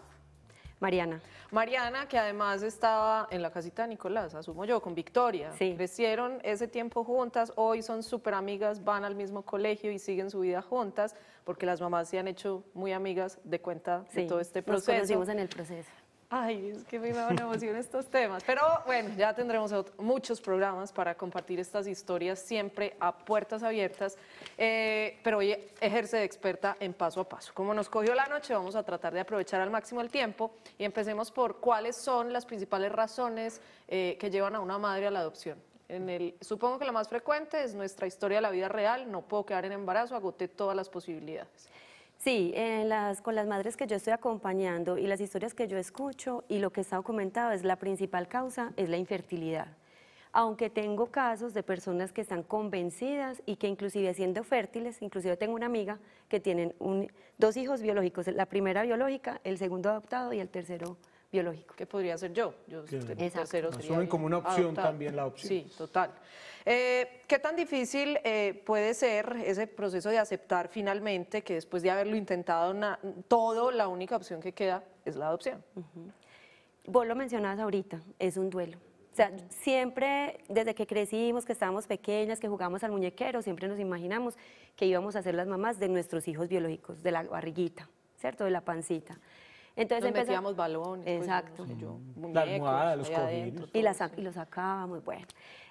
Mariana. Mariana, que además estaba en la casita de Nicolás, asumo yo, con Victoria. Sí. Crecieron ese tiempo juntas, hoy son súper amigas, van al mismo colegio y siguen su vida juntas, porque las mamás se han hecho muy amigas de cuenta de todo este proceso. Nos conocimos en el proceso. Ay, es que me daban emoción estos temas. Pero bueno, ya tendremos muchos programas para compartir estas historias siempre a puertas abiertas. Eh, pero hoy ejerce de experta en paso a paso. Como nos cogió la noche, vamos a tratar de aprovechar al máximo el tiempo y empecemos por cuáles son las principales razones eh, que llevan a una madre a la adopción. En el, supongo que la más frecuente es nuestra historia de la vida real, no puedo quedar en embarazo, agoté todas las posibilidades. Sí, eh, con las madres que yo estoy acompañando y las historias que yo escucho y lo que está documentado es la principal causa, es la infertilidad. Aunque tengo casos de personas que están convencidas y que inclusive siendo fértiles, inclusive tengo una amiga que tienen dos hijos biológicos, la primera biológica, el segundo adoptado y el tercero biológico. Que podría ser yo. yo sí. Asumen como una opción también la opción. Sí, total. Eh, ¿Qué tan difícil eh, puede ser ese proceso de aceptar finalmente que después de haberlo intentado todo, la única opción que queda es la adopción? Vos lo mencionabas ahorita, es un duelo. O sea, siempre desde que crecimos, que estábamos pequeñas, que jugamos al muñequero, siempre nos imaginamos que íbamos a ser las mamás de nuestros hijos biológicos, de la barriguita, ¿cierto? De la pancita. Entonces Nos balones. Pues, Exacto. la almohada, los cojines. y, los sacábamos, bueno.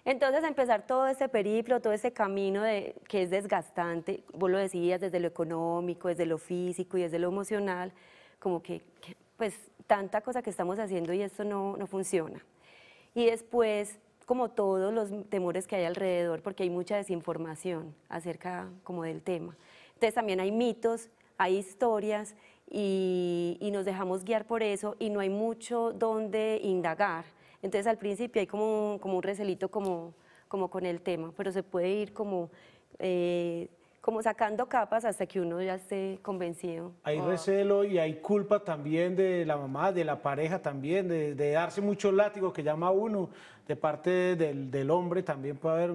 Entonces empezar todo ese periplo, todo ese camino de, que es desgastante, vos lo decías, desde lo económico, desde lo físico y desde lo emocional, como que, que pues tanta cosa que estamos haciendo y esto no, no funciona. Y después como todos los temores que hay alrededor, porque hay mucha desinformación acerca como del tema. Entonces también hay mitos, hay historias y, nos dejamos guiar por eso y no hay mucho donde indagar. Entonces al principio hay como un, recelito como, como con el tema, pero se puede ir como... Eh, como sacando capas hasta que uno ya esté convencido. Hay recelo y hay culpa también de la mamá, de la pareja también, de, darse mucho látigo que llama a uno, de parte del, del hombre también puede haber,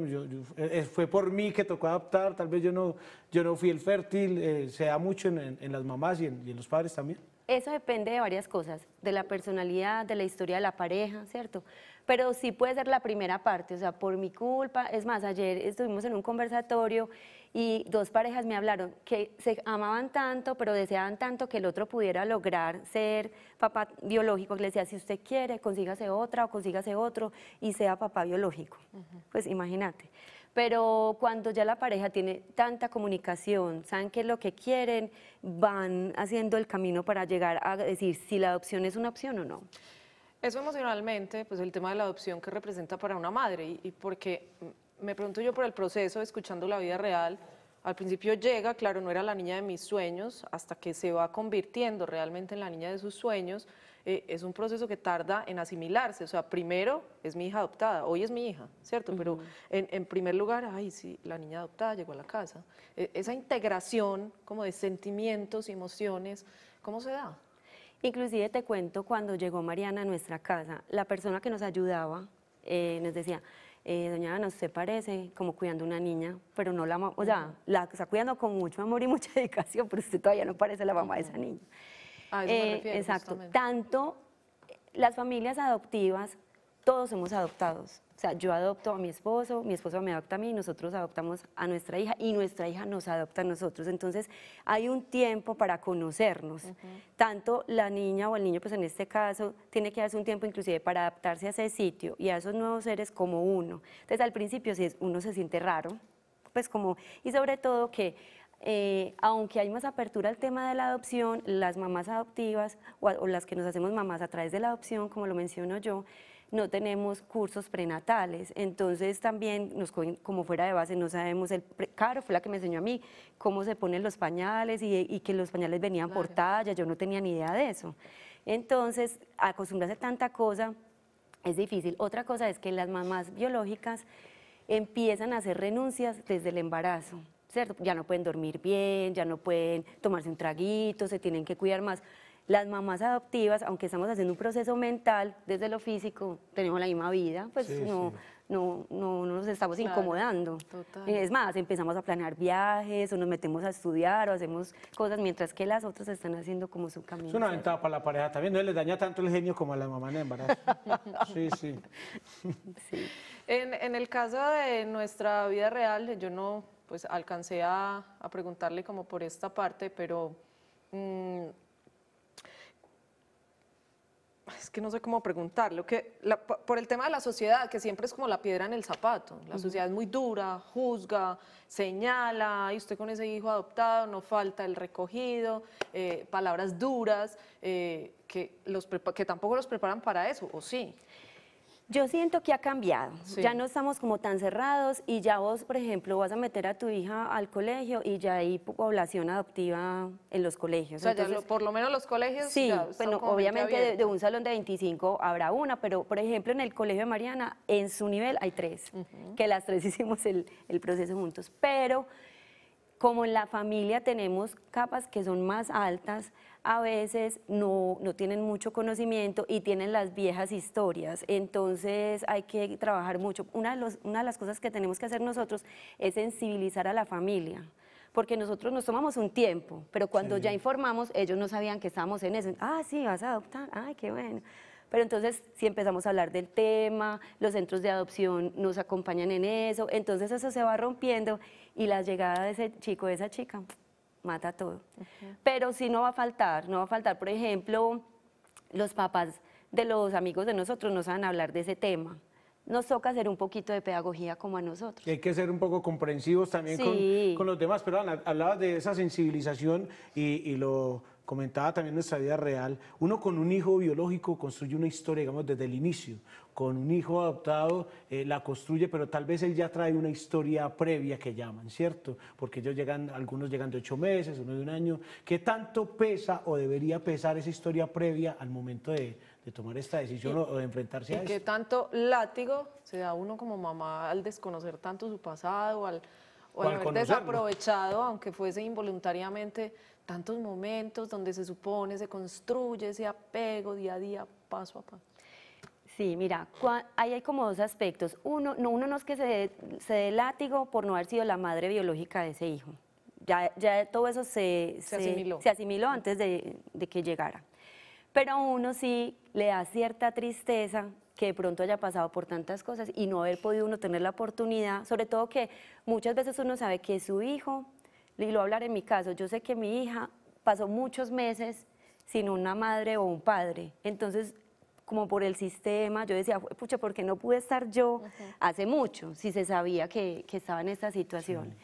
eh, fue por mí que tocó adaptar, tal vez yo no, yo no fui el fértil, eh, se da mucho en, las mamás y en, y en los padres también. Eso depende de varias cosas, de la personalidad, de la historia de la pareja, ¿cierto? pero sí puede ser la primera parte, o sea, por mi culpa. Es más, ayer estuvimos en un conversatorio y dos parejas me hablaron que se amaban tanto, pero deseaban tanto que el otro pudiera lograr ser papá biológico. Que Le decía, si usted quiere, consígase otra o consígase otro y sea papá biológico. Pues imagínate. Pero cuando ya la pareja tiene tanta comunicación, saben que es lo que quieren, van haciendo el camino para llegar a decir si la adopción es una opción o no. Eso emocionalmente, pues el tema de la adopción que representa para una madre y, porque me pregunto yo por el proceso, escuchando la vida real, al principio llega, claro, no era la niña de mis sueños, hasta que se va convirtiendo realmente en la niña de sus sueños, eh, es un proceso que tarda en asimilarse. O sea, primero es mi hija adoptada, hoy es mi hija, ¿cierto? Pero en, primer lugar, ay, sí, la niña adoptada llegó a la casa. E, esa integración como de sentimientos y emociones, ¿cómo se da? Inclusive te cuento, cuando llegó Mariana a nuestra casa, la persona que nos ayudaba eh, nos decía, eh, doña Ana, usted parece como cuidando una niña, pero no la mamá, o sea, la está cuidando con mucho amor y mucha dedicación, pero usted todavía no parece la mamá de esa niña. Eh, exacto. Tanto las familias adoptivas, todos somos adoptados. O sea, yo adopto a mi esposo, mi esposo me adopta a mí, nosotros adoptamos a nuestra hija y nuestra hija nos adopta a nosotros. Entonces, hay un tiempo para conocernos. Tanto la niña o el niño, pues en este caso, tiene que darse un tiempo inclusive para adaptarse a ese sitio y a esos nuevos seres como uno. Entonces, al principio, si uno se siente raro, pues como, y sobre todo que eh, aunque hay más apertura al tema de la adopción, las mamás adoptivas o, las que nos hacemos mamás a través de la adopción, como lo menciono yo, no tenemos cursos prenatales, entonces también nos, como fuera de base no sabemos, el Caro fue la que me enseñó a mí cómo se ponen los pañales y, que los pañales venían por talla, yo no tenía ni idea de eso. Entonces, acostumbrarse a tanta cosa es difícil. Otra cosa es que las mamás biológicas empiezan a hacer renuncias desde el embarazo, ¿cierto? Ya no pueden dormir bien, ya no pueden tomarse un traguito, se tienen que cuidar más las mamás adoptivas, aunque estamos haciendo un proceso mental desde lo físico, tenemos la misma vida, pues no, No, nos estamos incomodando. Es más, empezamos a planear viajes o nos metemos a estudiar o hacemos cosas mientras que las otras están haciendo como su camino. Es una ventaja para la pareja también, no les daña tanto el genio como a la mamá en embarazo. sí, sí. En, el caso de nuestra vida real, yo no pues alcancé a, preguntarle como por esta parte, pero... Mm, es que no sé cómo preguntarlo, que por el tema de la sociedad, que siempre es como la piedra en el zapato, la sociedad es muy dura, juzga, señala, y usted con ese hijo adoptado, no falta el recogido, eh, palabras duras, eh, que, los, que tampoco los preparan para eso, o sí. Yo siento que ha cambiado, ya no estamos como tan cerrados y ya vos, por ejemplo, vas a meter a tu hija al colegio y ya hay población adoptiva en los colegios. por lo menos los colegios. Sí, bueno, obviamente de, un salón de 25 habrá una, pero por ejemplo en el colegio de Mariana, en su nivel hay tres, que las tres hicimos el, el proceso juntos, pero como en la familia tenemos capas que son más altas, a veces no, tienen mucho conocimiento y tienen las viejas historias, entonces hay que trabajar mucho. Una de, una de las cosas que tenemos que hacer nosotros es sensibilizar a la familia, porque nosotros nos tomamos un tiempo, pero cuando ya informamos, ellos no sabían que estábamos en eso. Ah, sí, vas a adoptar, ay, qué bueno. Pero entonces, si empezamos a hablar del tema, los centros de adopción nos acompañan en eso, entonces eso se va rompiendo y la llegada de ese chico, de esa chica, mata todo. Pero sí no va a faltar, no va a faltar, por ejemplo, los papás de los amigos de nosotros no saben hablar de ese tema. Nos toca hacer un poquito de pedagogía como a nosotros. hay que ser un poco comprensivos también con, los demás, pero Ana, hablabas de esa sensibilización y lo comentaba también nuestra vida real, uno con un hijo biológico construye una historia, digamos, desde el inicio. Con un hijo adoptado eh, la construye, pero tal vez él ya trae una historia previa que llaman, ¿cierto? Porque ellos llegan, algunos llegan de ocho meses, uno de un año. ¿Qué tanto pesa o debería pesar esa historia previa al momento de, tomar esta decisión o de enfrentarse a eso? qué tanto látigo se da uno como mamá al desconocer tanto su pasado, al o al haber desaprovechado, aunque fuese involuntariamente, tantos momentos donde se supone, se construye ese apego día a día, paso a paso. Sí, mira, ahí hay como dos aspectos. Uno no, uno no es que se dé, se látigo por no haber sido la madre biológica de ese hijo. Ya, ya todo eso se, se, asimiló. antes de, de, que llegara. Pero a uno sí le da cierta tristeza que de pronto haya pasado por tantas cosas y no haber podido uno tener la oportunidad, sobre todo que muchas veces uno sabe que su hijo y lo voy a hablar en mi caso, yo sé que mi hija pasó muchos meses sin una madre o un padre, entonces como por el sistema, yo decía, pucha, ¿por qué no pude estar yo hace mucho si se sabía que, que estaba en esta situación?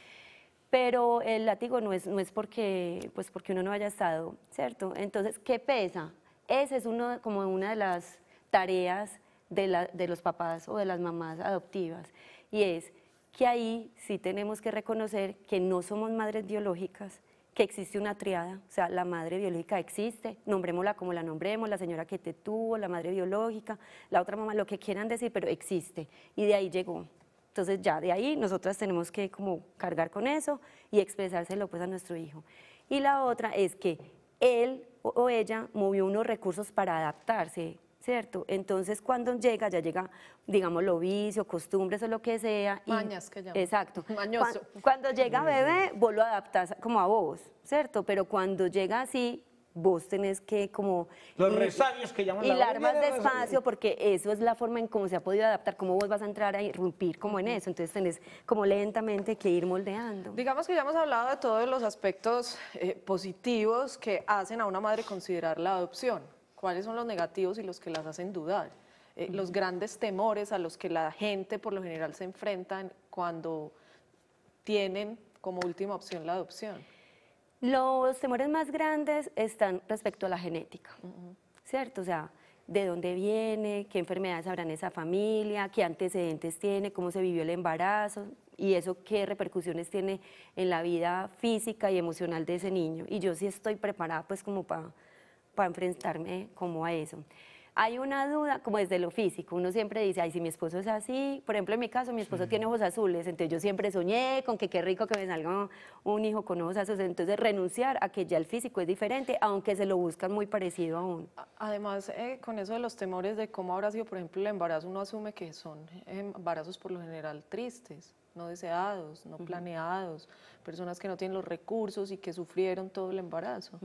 Pero el látigo no es, no es porque, pues porque uno no haya estado, ¿cierto? Entonces, ¿qué pesa? Esa es uno, como una de las tareas de, la, de los papás o de las mamás adoptivas, y es que ahí sí tenemos que reconocer que no somos madres biológicas, que existe una triada, o sea, la madre biológica existe, nombrémosla como la nombremos, la señora que te tuvo, la madre biológica, la otra mamá, lo que quieran decir, pero existe, y de ahí llegó. Entonces ya de ahí nosotras tenemos que como cargar con eso y expresárselo pues a nuestro hijo. Y la otra es que él o ella movió unos recursos para adaptarse ¿cierto? Entonces cuando llega, ya llega, digamos, lo vicio, costumbres o lo que sea. Mañas, que llaman. Exacto. Mañoso. Cuando, llega bebé, vos lo adaptás como a vos, ¿cierto? Pero cuando llega así, vos tenés que como... Los y, que llaman. Hilar más despacio porque eso es la forma en cómo se ha podido adaptar, cómo vos vas a entrar a irrumpir como en eso. Entonces tenés como lentamente que ir moldeando. Digamos que ya hemos hablado de todos los aspectos eh, positivos que hacen a una madre considerar la adopción cuáles son los negativos y los que las hacen dudar. Eh, los grandes temores a los que la gente por lo general se enfrentan cuando tienen como última opción la adopción. Los temores más grandes están respecto a la genética, ¿cierto? O sea, de dónde viene, qué enfermedades habrá en esa familia, qué antecedentes tiene, cómo se vivió el embarazo y eso qué repercusiones tiene en la vida física y emocional de ese niño. Y yo sí estoy preparada pues como para para enfrentarme como a eso. Hay una duda, como desde lo físico, uno siempre dice, ay, si mi esposo es así, por ejemplo, en mi caso, mi esposo tiene ojos azules, entonces yo siempre soñé con que qué rico que me salga un hijo con ojos azules, entonces renunciar a que ya el físico es diferente, aunque se lo buscan muy parecido aún Además, eh, con eso de los temores de cómo habrá sido, por ejemplo, el embarazo, uno asume que son embarazos por lo general tristes, no deseados, no planeados, personas que no tienen los recursos y que sufrieron todo el embarazo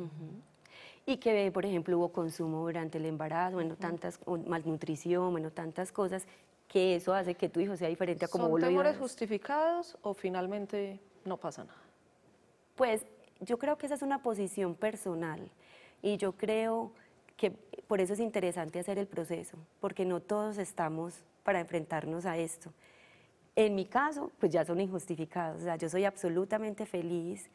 y que, por ejemplo, hubo consumo durante el embarazo, bueno, tantas, malnutrición, bueno, tantas cosas, que eso hace que tu hijo sea diferente a como ¿Son vos temores justificados o finalmente no pasa nada? Pues yo creo que esa es una posición personal y yo creo que por eso es interesante hacer el proceso, porque no todos estamos para enfrentarnos a esto. En mi caso, pues ya son injustificados, o sea, yo soy absolutamente feliz,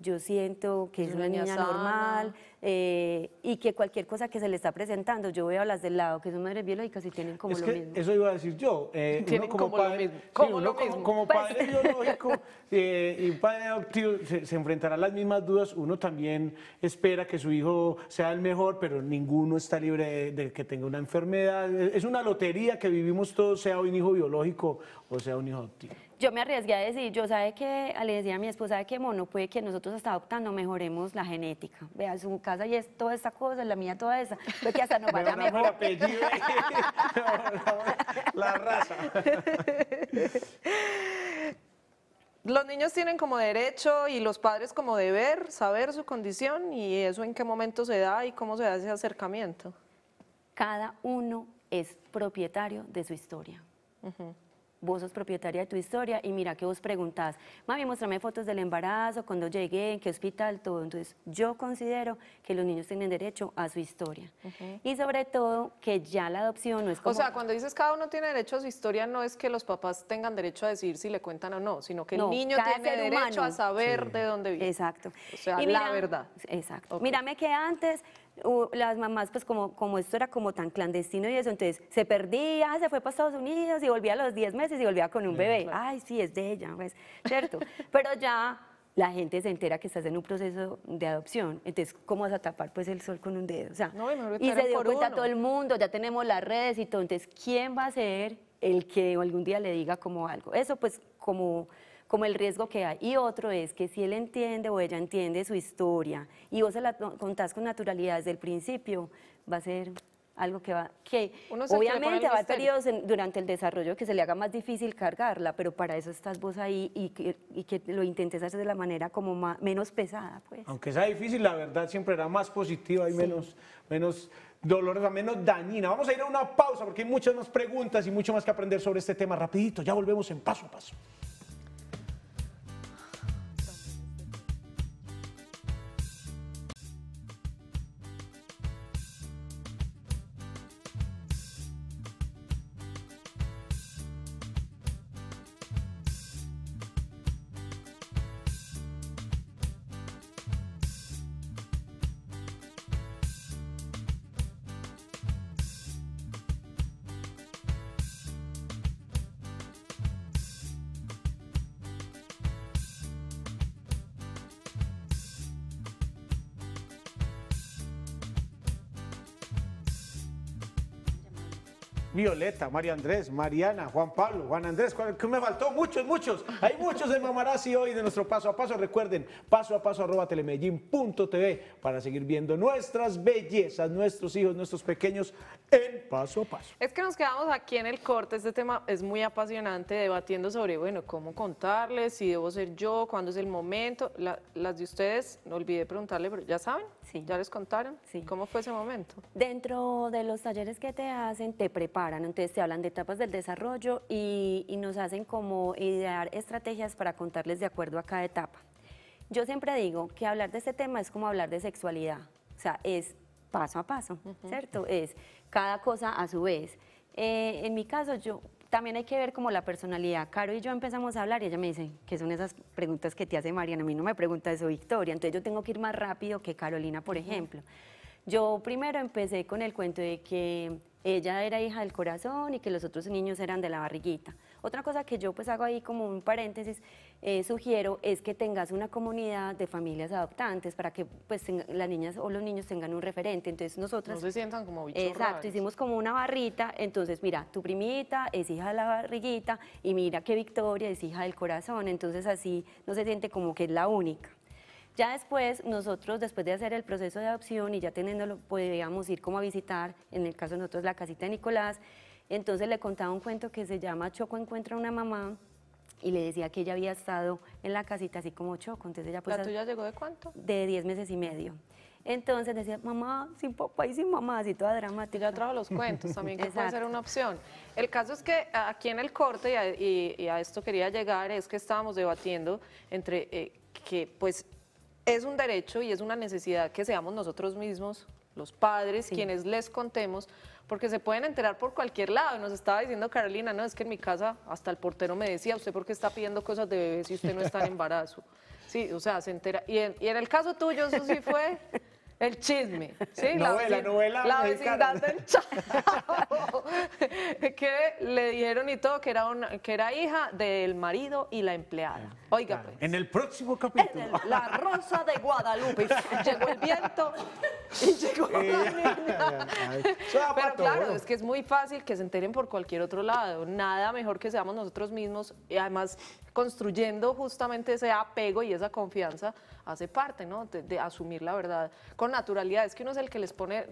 yo siento que es, una, niña, normal eh, y que cualquier cosa que se le está presentando, yo veo a las del lado que son madres biológicas y tienen como lo mismo. Eso iba a decir yo. uno como, pues padre, biológico eh, y padre adoptivo se, enfrentará a las mismas dudas. Uno también espera que su hijo sea el mejor, pero ninguno está libre de que tenga una enfermedad. Es una lotería que vivimos todos, sea un hijo biológico o sea un hijo adoptivo yo me arriesgué a decir, yo sabe que, le decía a mi esposa ¿sabe qué, mono, puede que nosotros hasta adoptando mejoremos la genética. Vea, su casa y es toda esta cosa, la mía toda esa, puede que hasta nos vaya mejor. la raza. Los niños tienen como derecho y los padres como deber saber su condición y eso en qué momento se da y cómo se da ese acercamiento. Cada uno es propietario de su historia vos sos propietaria de tu historia y mira que vos preguntás, mami, muéstrame fotos del embarazo, cuando llegué, en qué hospital, todo. Entonces, yo considero que los niños tienen derecho a su historia. Y sobre todo, que ya la adopción no es como... O sea, cuando dices cada uno tiene derecho a su historia, no es que los papás tengan derecho a decir si le cuentan o no, sino que el niño tiene derecho a saber de dónde viene. Exacto. O sea, la verdad. Exacto. Mírame que antes las mamás, pues como, como esto era como tan clandestino y eso, entonces se perdía, se fue para Estados Unidos y volvía a los 10 meses y volvía con un mm, bebé. Ay, sí, es de ella, pues, ¿cierto? Pero ya la gente se entera que estás en un proceso de adopción. Entonces, ¿cómo vas a tapar pues el sol con un dedo? O sea, y, se dio cuenta todo el mundo, ya tenemos las redes y todo. Entonces, ¿quién va a ser el que algún día le diga como algo? Eso pues como como el riesgo que hay. Y otro es que si él entiende o ella entiende su historia y vos se la contás con naturalidad desde el principio, va a ser algo que va que obviamente va a periodos durante el desarrollo que se le haga más difícil cargarla, pero para eso estás vos ahí y que, que lo intentes hacer de la manera como menos pesada, pues. Aunque sea difícil, la verdad siempre era más positiva y menos menos dolorosa, menos dañina. Vamos a ir a una pausa porque hay muchas más preguntas y mucho más que aprender sobre este tema rapidito. Ya volvemos en paso a paso. Violeta, María Andrés, Mariana, Juan Pablo, Juan Andrés, que me faltó muchos, muchos. Hay muchos de Mamarazzi hoy de nuestro paso a paso. Recuerden, paso a paso arroba para seguir viendo nuestras bellezas, nuestros hijos, nuestros pequeños paso a paso. Es que nos quedamos aquí en el corte, este tema es muy apasionante, debatiendo sobre, bueno, cómo contarles, si debo ser yo, cuándo es el momento. las de ustedes, no olvidé preguntarle, pero ya saben, sí. ya les contaron, sí. ¿cómo fue ese momento? Dentro de los talleres que te hacen, te preparan, entonces te hablan de etapas del desarrollo y, nos hacen como idear estrategias para contarles de acuerdo a cada etapa. Yo siempre digo que hablar de este tema es como hablar de sexualidad, o sea, es paso a paso, ¿cierto? Es cada cosa a su vez. Eh, en mi caso, yo también hay que ver como la personalidad. Caro y yo empezamos a hablar y ella me dice, ¿qué son esas preguntas que te hace Mariana? A mí no me pregunta eso, Victoria. Entonces yo tengo que ir más rápido que Carolina, por ejemplo. Yo primero empecé con el cuento de que ella era hija del corazón y que los otros niños eran de la barriguita. Otra cosa que yo pues hago ahí como un paréntesis eh, sugiero es que tengas una comunidad de familias adoptantes para que pues, las niñas o los niños tengan un referente. Entonces nosotros No se sientan como bichos Exacto, hicimos como una barrita. Entonces mira, tu primita es hija de la barriguita y mira que Victoria es hija del corazón. Entonces así no se siente como que es la única. Ya después, nosotros, después de hacer el proceso de adopción y ya teniéndolo, podíamos ir como a visitar, en el caso nosotros, la casita de Nicolás. Entonces le contaba un cuento que se llama Choco encuentra una mamá, y le decía que ella había estado en la casita así como choco. Entonces ella pues... ¿La tuya llegó de cuánto? De diez meses y medio. Entonces decía, mamá, sin papá y sin mamá, así toda dramática. Ya trajo los cuentos también, que puede ser una opción. El caso es que ah, aquí en el corte, y a, esto quería llegar, es que estábamos debatiendo entre eh, que pues es un derecho y es una necesidad que seamos nosotros mismos, los padres, quienes les contemos porque se pueden enterar por cualquier lado. Nos estaba diciendo Carolina, no, es que en mi casa hasta el portero me decía, ¿usted por qué está pidiendo cosas de bebés si usted no está en embarazo? Sí, o sea, se entera. Y en, el caso tuyo, eso sí fue... El chisme, ¿sí? Novela, la, novela la vecindad del chavo, que le dijeron y todo que era, que era hija del marido y la empleada. Oiga, pues. En el próximo capítulo. la rosa de Guadalupe. llegó el viento y llegó la eh, niña. Pero claro, es que es muy fácil que se enteren por cualquier otro lado. Nada mejor que seamos nosotros mismos además construyendo justamente ese apego y esa confianza hace parte, ¿no? De, asumir la verdad con naturalidad. Es que uno es el que les pone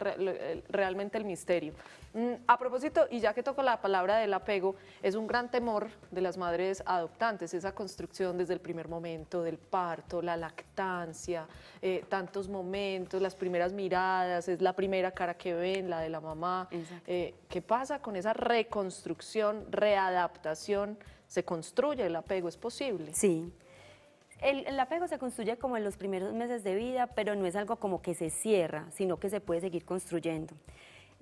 realmente el misterio. Mm, a propósito, y ya que toco la palabra del apego, es un gran temor de las madres adoptantes, esa construcción desde el primer momento del parto, la lactancia, eh, tantos momentos, las primeras miradas, es la primera cara que ven, la de la mamá. Eh, ¿Qué pasa con esa reconstrucción, readaptación? ¿Se construye el apego? ¿Es posible? Sí. el, apego se construye como en los primeros meses de vida, pero no es algo como que se cierra, sino que se puede seguir construyendo.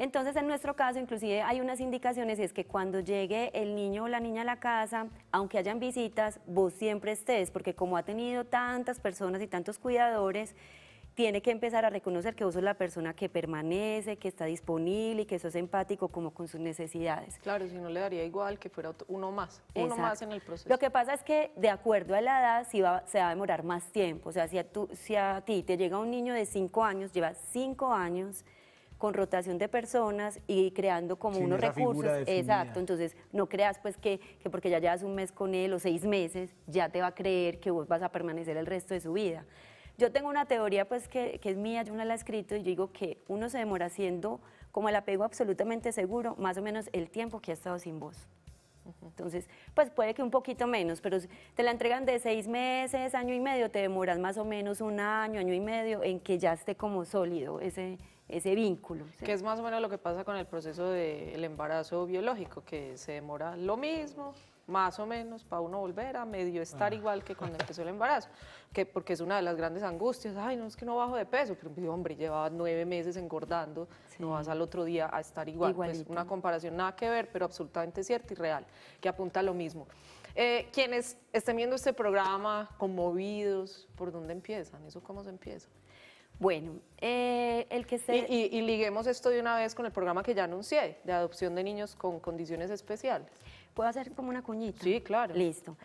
Entonces, en nuestro caso, inclusive hay unas indicaciones y es que cuando llegue el niño o la niña a la casa, aunque hayan visitas, vos siempre estés, porque como ha tenido tantas personas y tantos cuidadores, tiene que empezar a reconocer que vos sos la persona que permanece, que está disponible y que sos empático como con sus necesidades. Claro, si no le daría igual que fuera uno más, uno más en el proceso. Lo que pasa es que de acuerdo a la edad si se va a demorar más tiempo, o sea, si a, si a ti te llega un niño de 5 años, lleva 5 años con rotación de personas y creando como unos recursos. Exacto, entonces no creas pues que, que porque ya llevas un mes con él o seis meses, ya te va a creer que vos vas a permanecer el resto de su vida. Yo tengo una teoría pues que, que es mía, yo no la he escrito y yo digo que uno se demora siendo, como el apego absolutamente seguro, más o menos el tiempo que ha estado sin vos. Entonces, pues puede que un poquito menos, pero te la entregan de seis meses, año y medio, te demoras más o menos un año, año y medio en que ya esté como sólido ese, ese vínculo. Que es más o menos lo que pasa con el proceso del embarazo biológico, que se demora lo mismo, más o menos, para uno volver a medio estar ah. igual que cuando empezó el embarazo, que porque es una de las grandes angustias, ay, no es que no bajo de peso, pero pues, hombre, llevaba nueve meses engordando, no vas al otro día a estar igual. Es pues, una comparación nada que ver, pero absolutamente cierta y real, que apunta a lo mismo. Eh, quienes estén viendo este programa conmovidos, ¿por dónde empiezan? ¿Eso cómo se empieza? Bueno, eh, el que se... Y, liguemos esto de una vez con el programa que ya anuncié, de adopción de niños con condiciones especiales. ¿Puedo hacer como una cuñita? Sí, claro. Listo.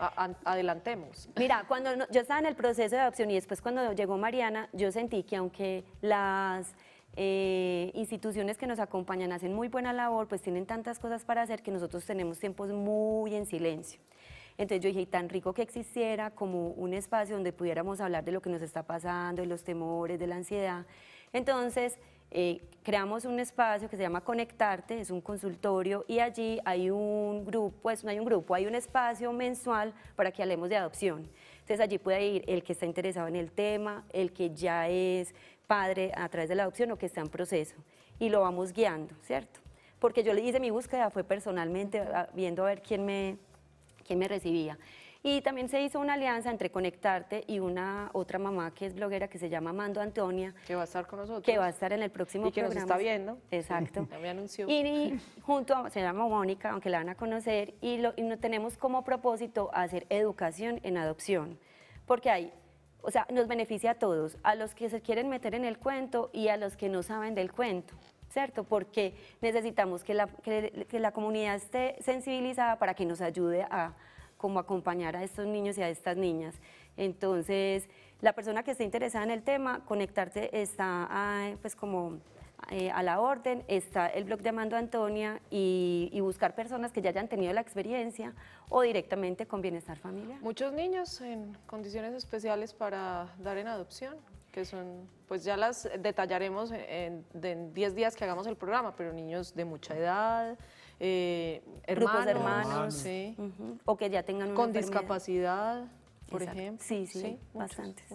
adelantemos. Mira, cuando yo estaba en el proceso de adopción y después cuando llegó Mariana, yo sentí que aunque las... Eh, instituciones que nos acompañan hacen muy buena labor, pues tienen tantas cosas para hacer que nosotros tenemos tiempos muy en silencio. Entonces yo dije, tan rico que existiera como un espacio donde pudiéramos hablar de lo que nos está pasando, de los temores, de la ansiedad. Entonces eh, creamos un espacio que se llama Conectarte, es un consultorio y allí hay un grupo, pues no hay un grupo, hay un espacio mensual para que hablemos de adopción. Entonces allí puede ir el que está interesado en el tema, el que ya es padre a través de la adopción o que está en proceso y lo vamos guiando, ¿cierto? Porque yo le hice mi búsqueda, fue personalmente viendo a ver quién me, que me recibía. Y también se hizo una alianza entre Conectarte y una otra mamá que es bloguera que se llama Mando Antonia. Que va a estar con nosotros. Que va a estar en el próximo programa. Y que nos está viendo. Exacto. ya anunció. Y, junto, a, se llama Mónica, aunque la van a conocer, y, no tenemos como propósito hacer educación en adopción. Porque hay o sea, nos beneficia a todos, a los que se quieren meter en el cuento y a los que no saben del cuento. ¿cierto? Porque necesitamos que la, que, la comunidad esté sensibilizada para que nos ayude a como acompañar a estos niños y a estas niñas. Entonces, la persona que esté interesada en el tema, conectarte está a, pues como eh, a la orden, está el blog de Amando Antonia y, y, buscar personas que ya hayan tenido la experiencia o directamente con Bienestar Familiar. Muchos niños en condiciones especiales para dar en adopción, que son, pues ya las detallaremos en 10 días que hagamos el programa, pero niños de mucha edad, eh, hermanos, hermanos, o que ya tengan con discapacidad. Por ejemplo. Sí, sí, sí bastantes.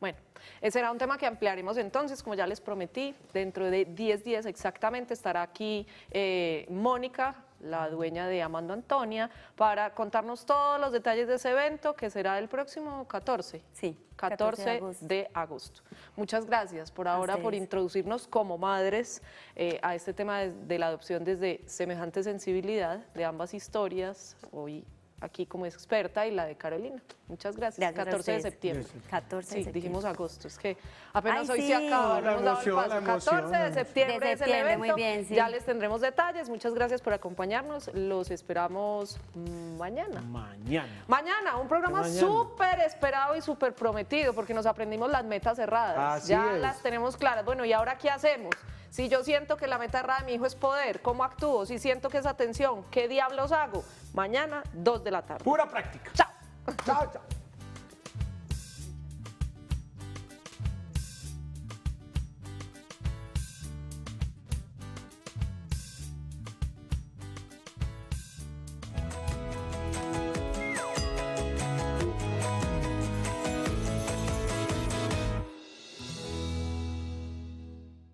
Bueno, ese era un tema que ampliaremos entonces, como ya les prometí. Dentro de 10 días exactamente estará aquí eh, Mónica la dueña de Amando Antonia, para contarnos todos los detalles de ese evento que será el próximo 14. Sí. 14, de, agosto. Muchas gracias por ahora, por introducirnos como madres eh, a este tema de la adopción desde semejante sensibilidad de ambas historias. Hoy aquí como experta y la de Carolina. Muchas gracias. 14 de septiembre. 14 de sí, dijimos agosto, es que apenas hoy se acaba. La el 14 de septiembre, es el evento. Muy bien, sí. Ya les tendremos detalles. Muchas gracias por acompañarnos. Los esperamos mañana. Mañana. Mañana, un programa súper esperado y súper prometido porque nos aprendimos las metas cerradas. ya las tenemos claras. Bueno, ¿y ahora qué hacemos? Si yo siento que la meta errada de mi hijo es poder, ¿cómo actúo? Si siento que es atención, ¿qué diablos hago? Mañana, 2 de la tarde. Pura práctica. Chao. Chao, chao.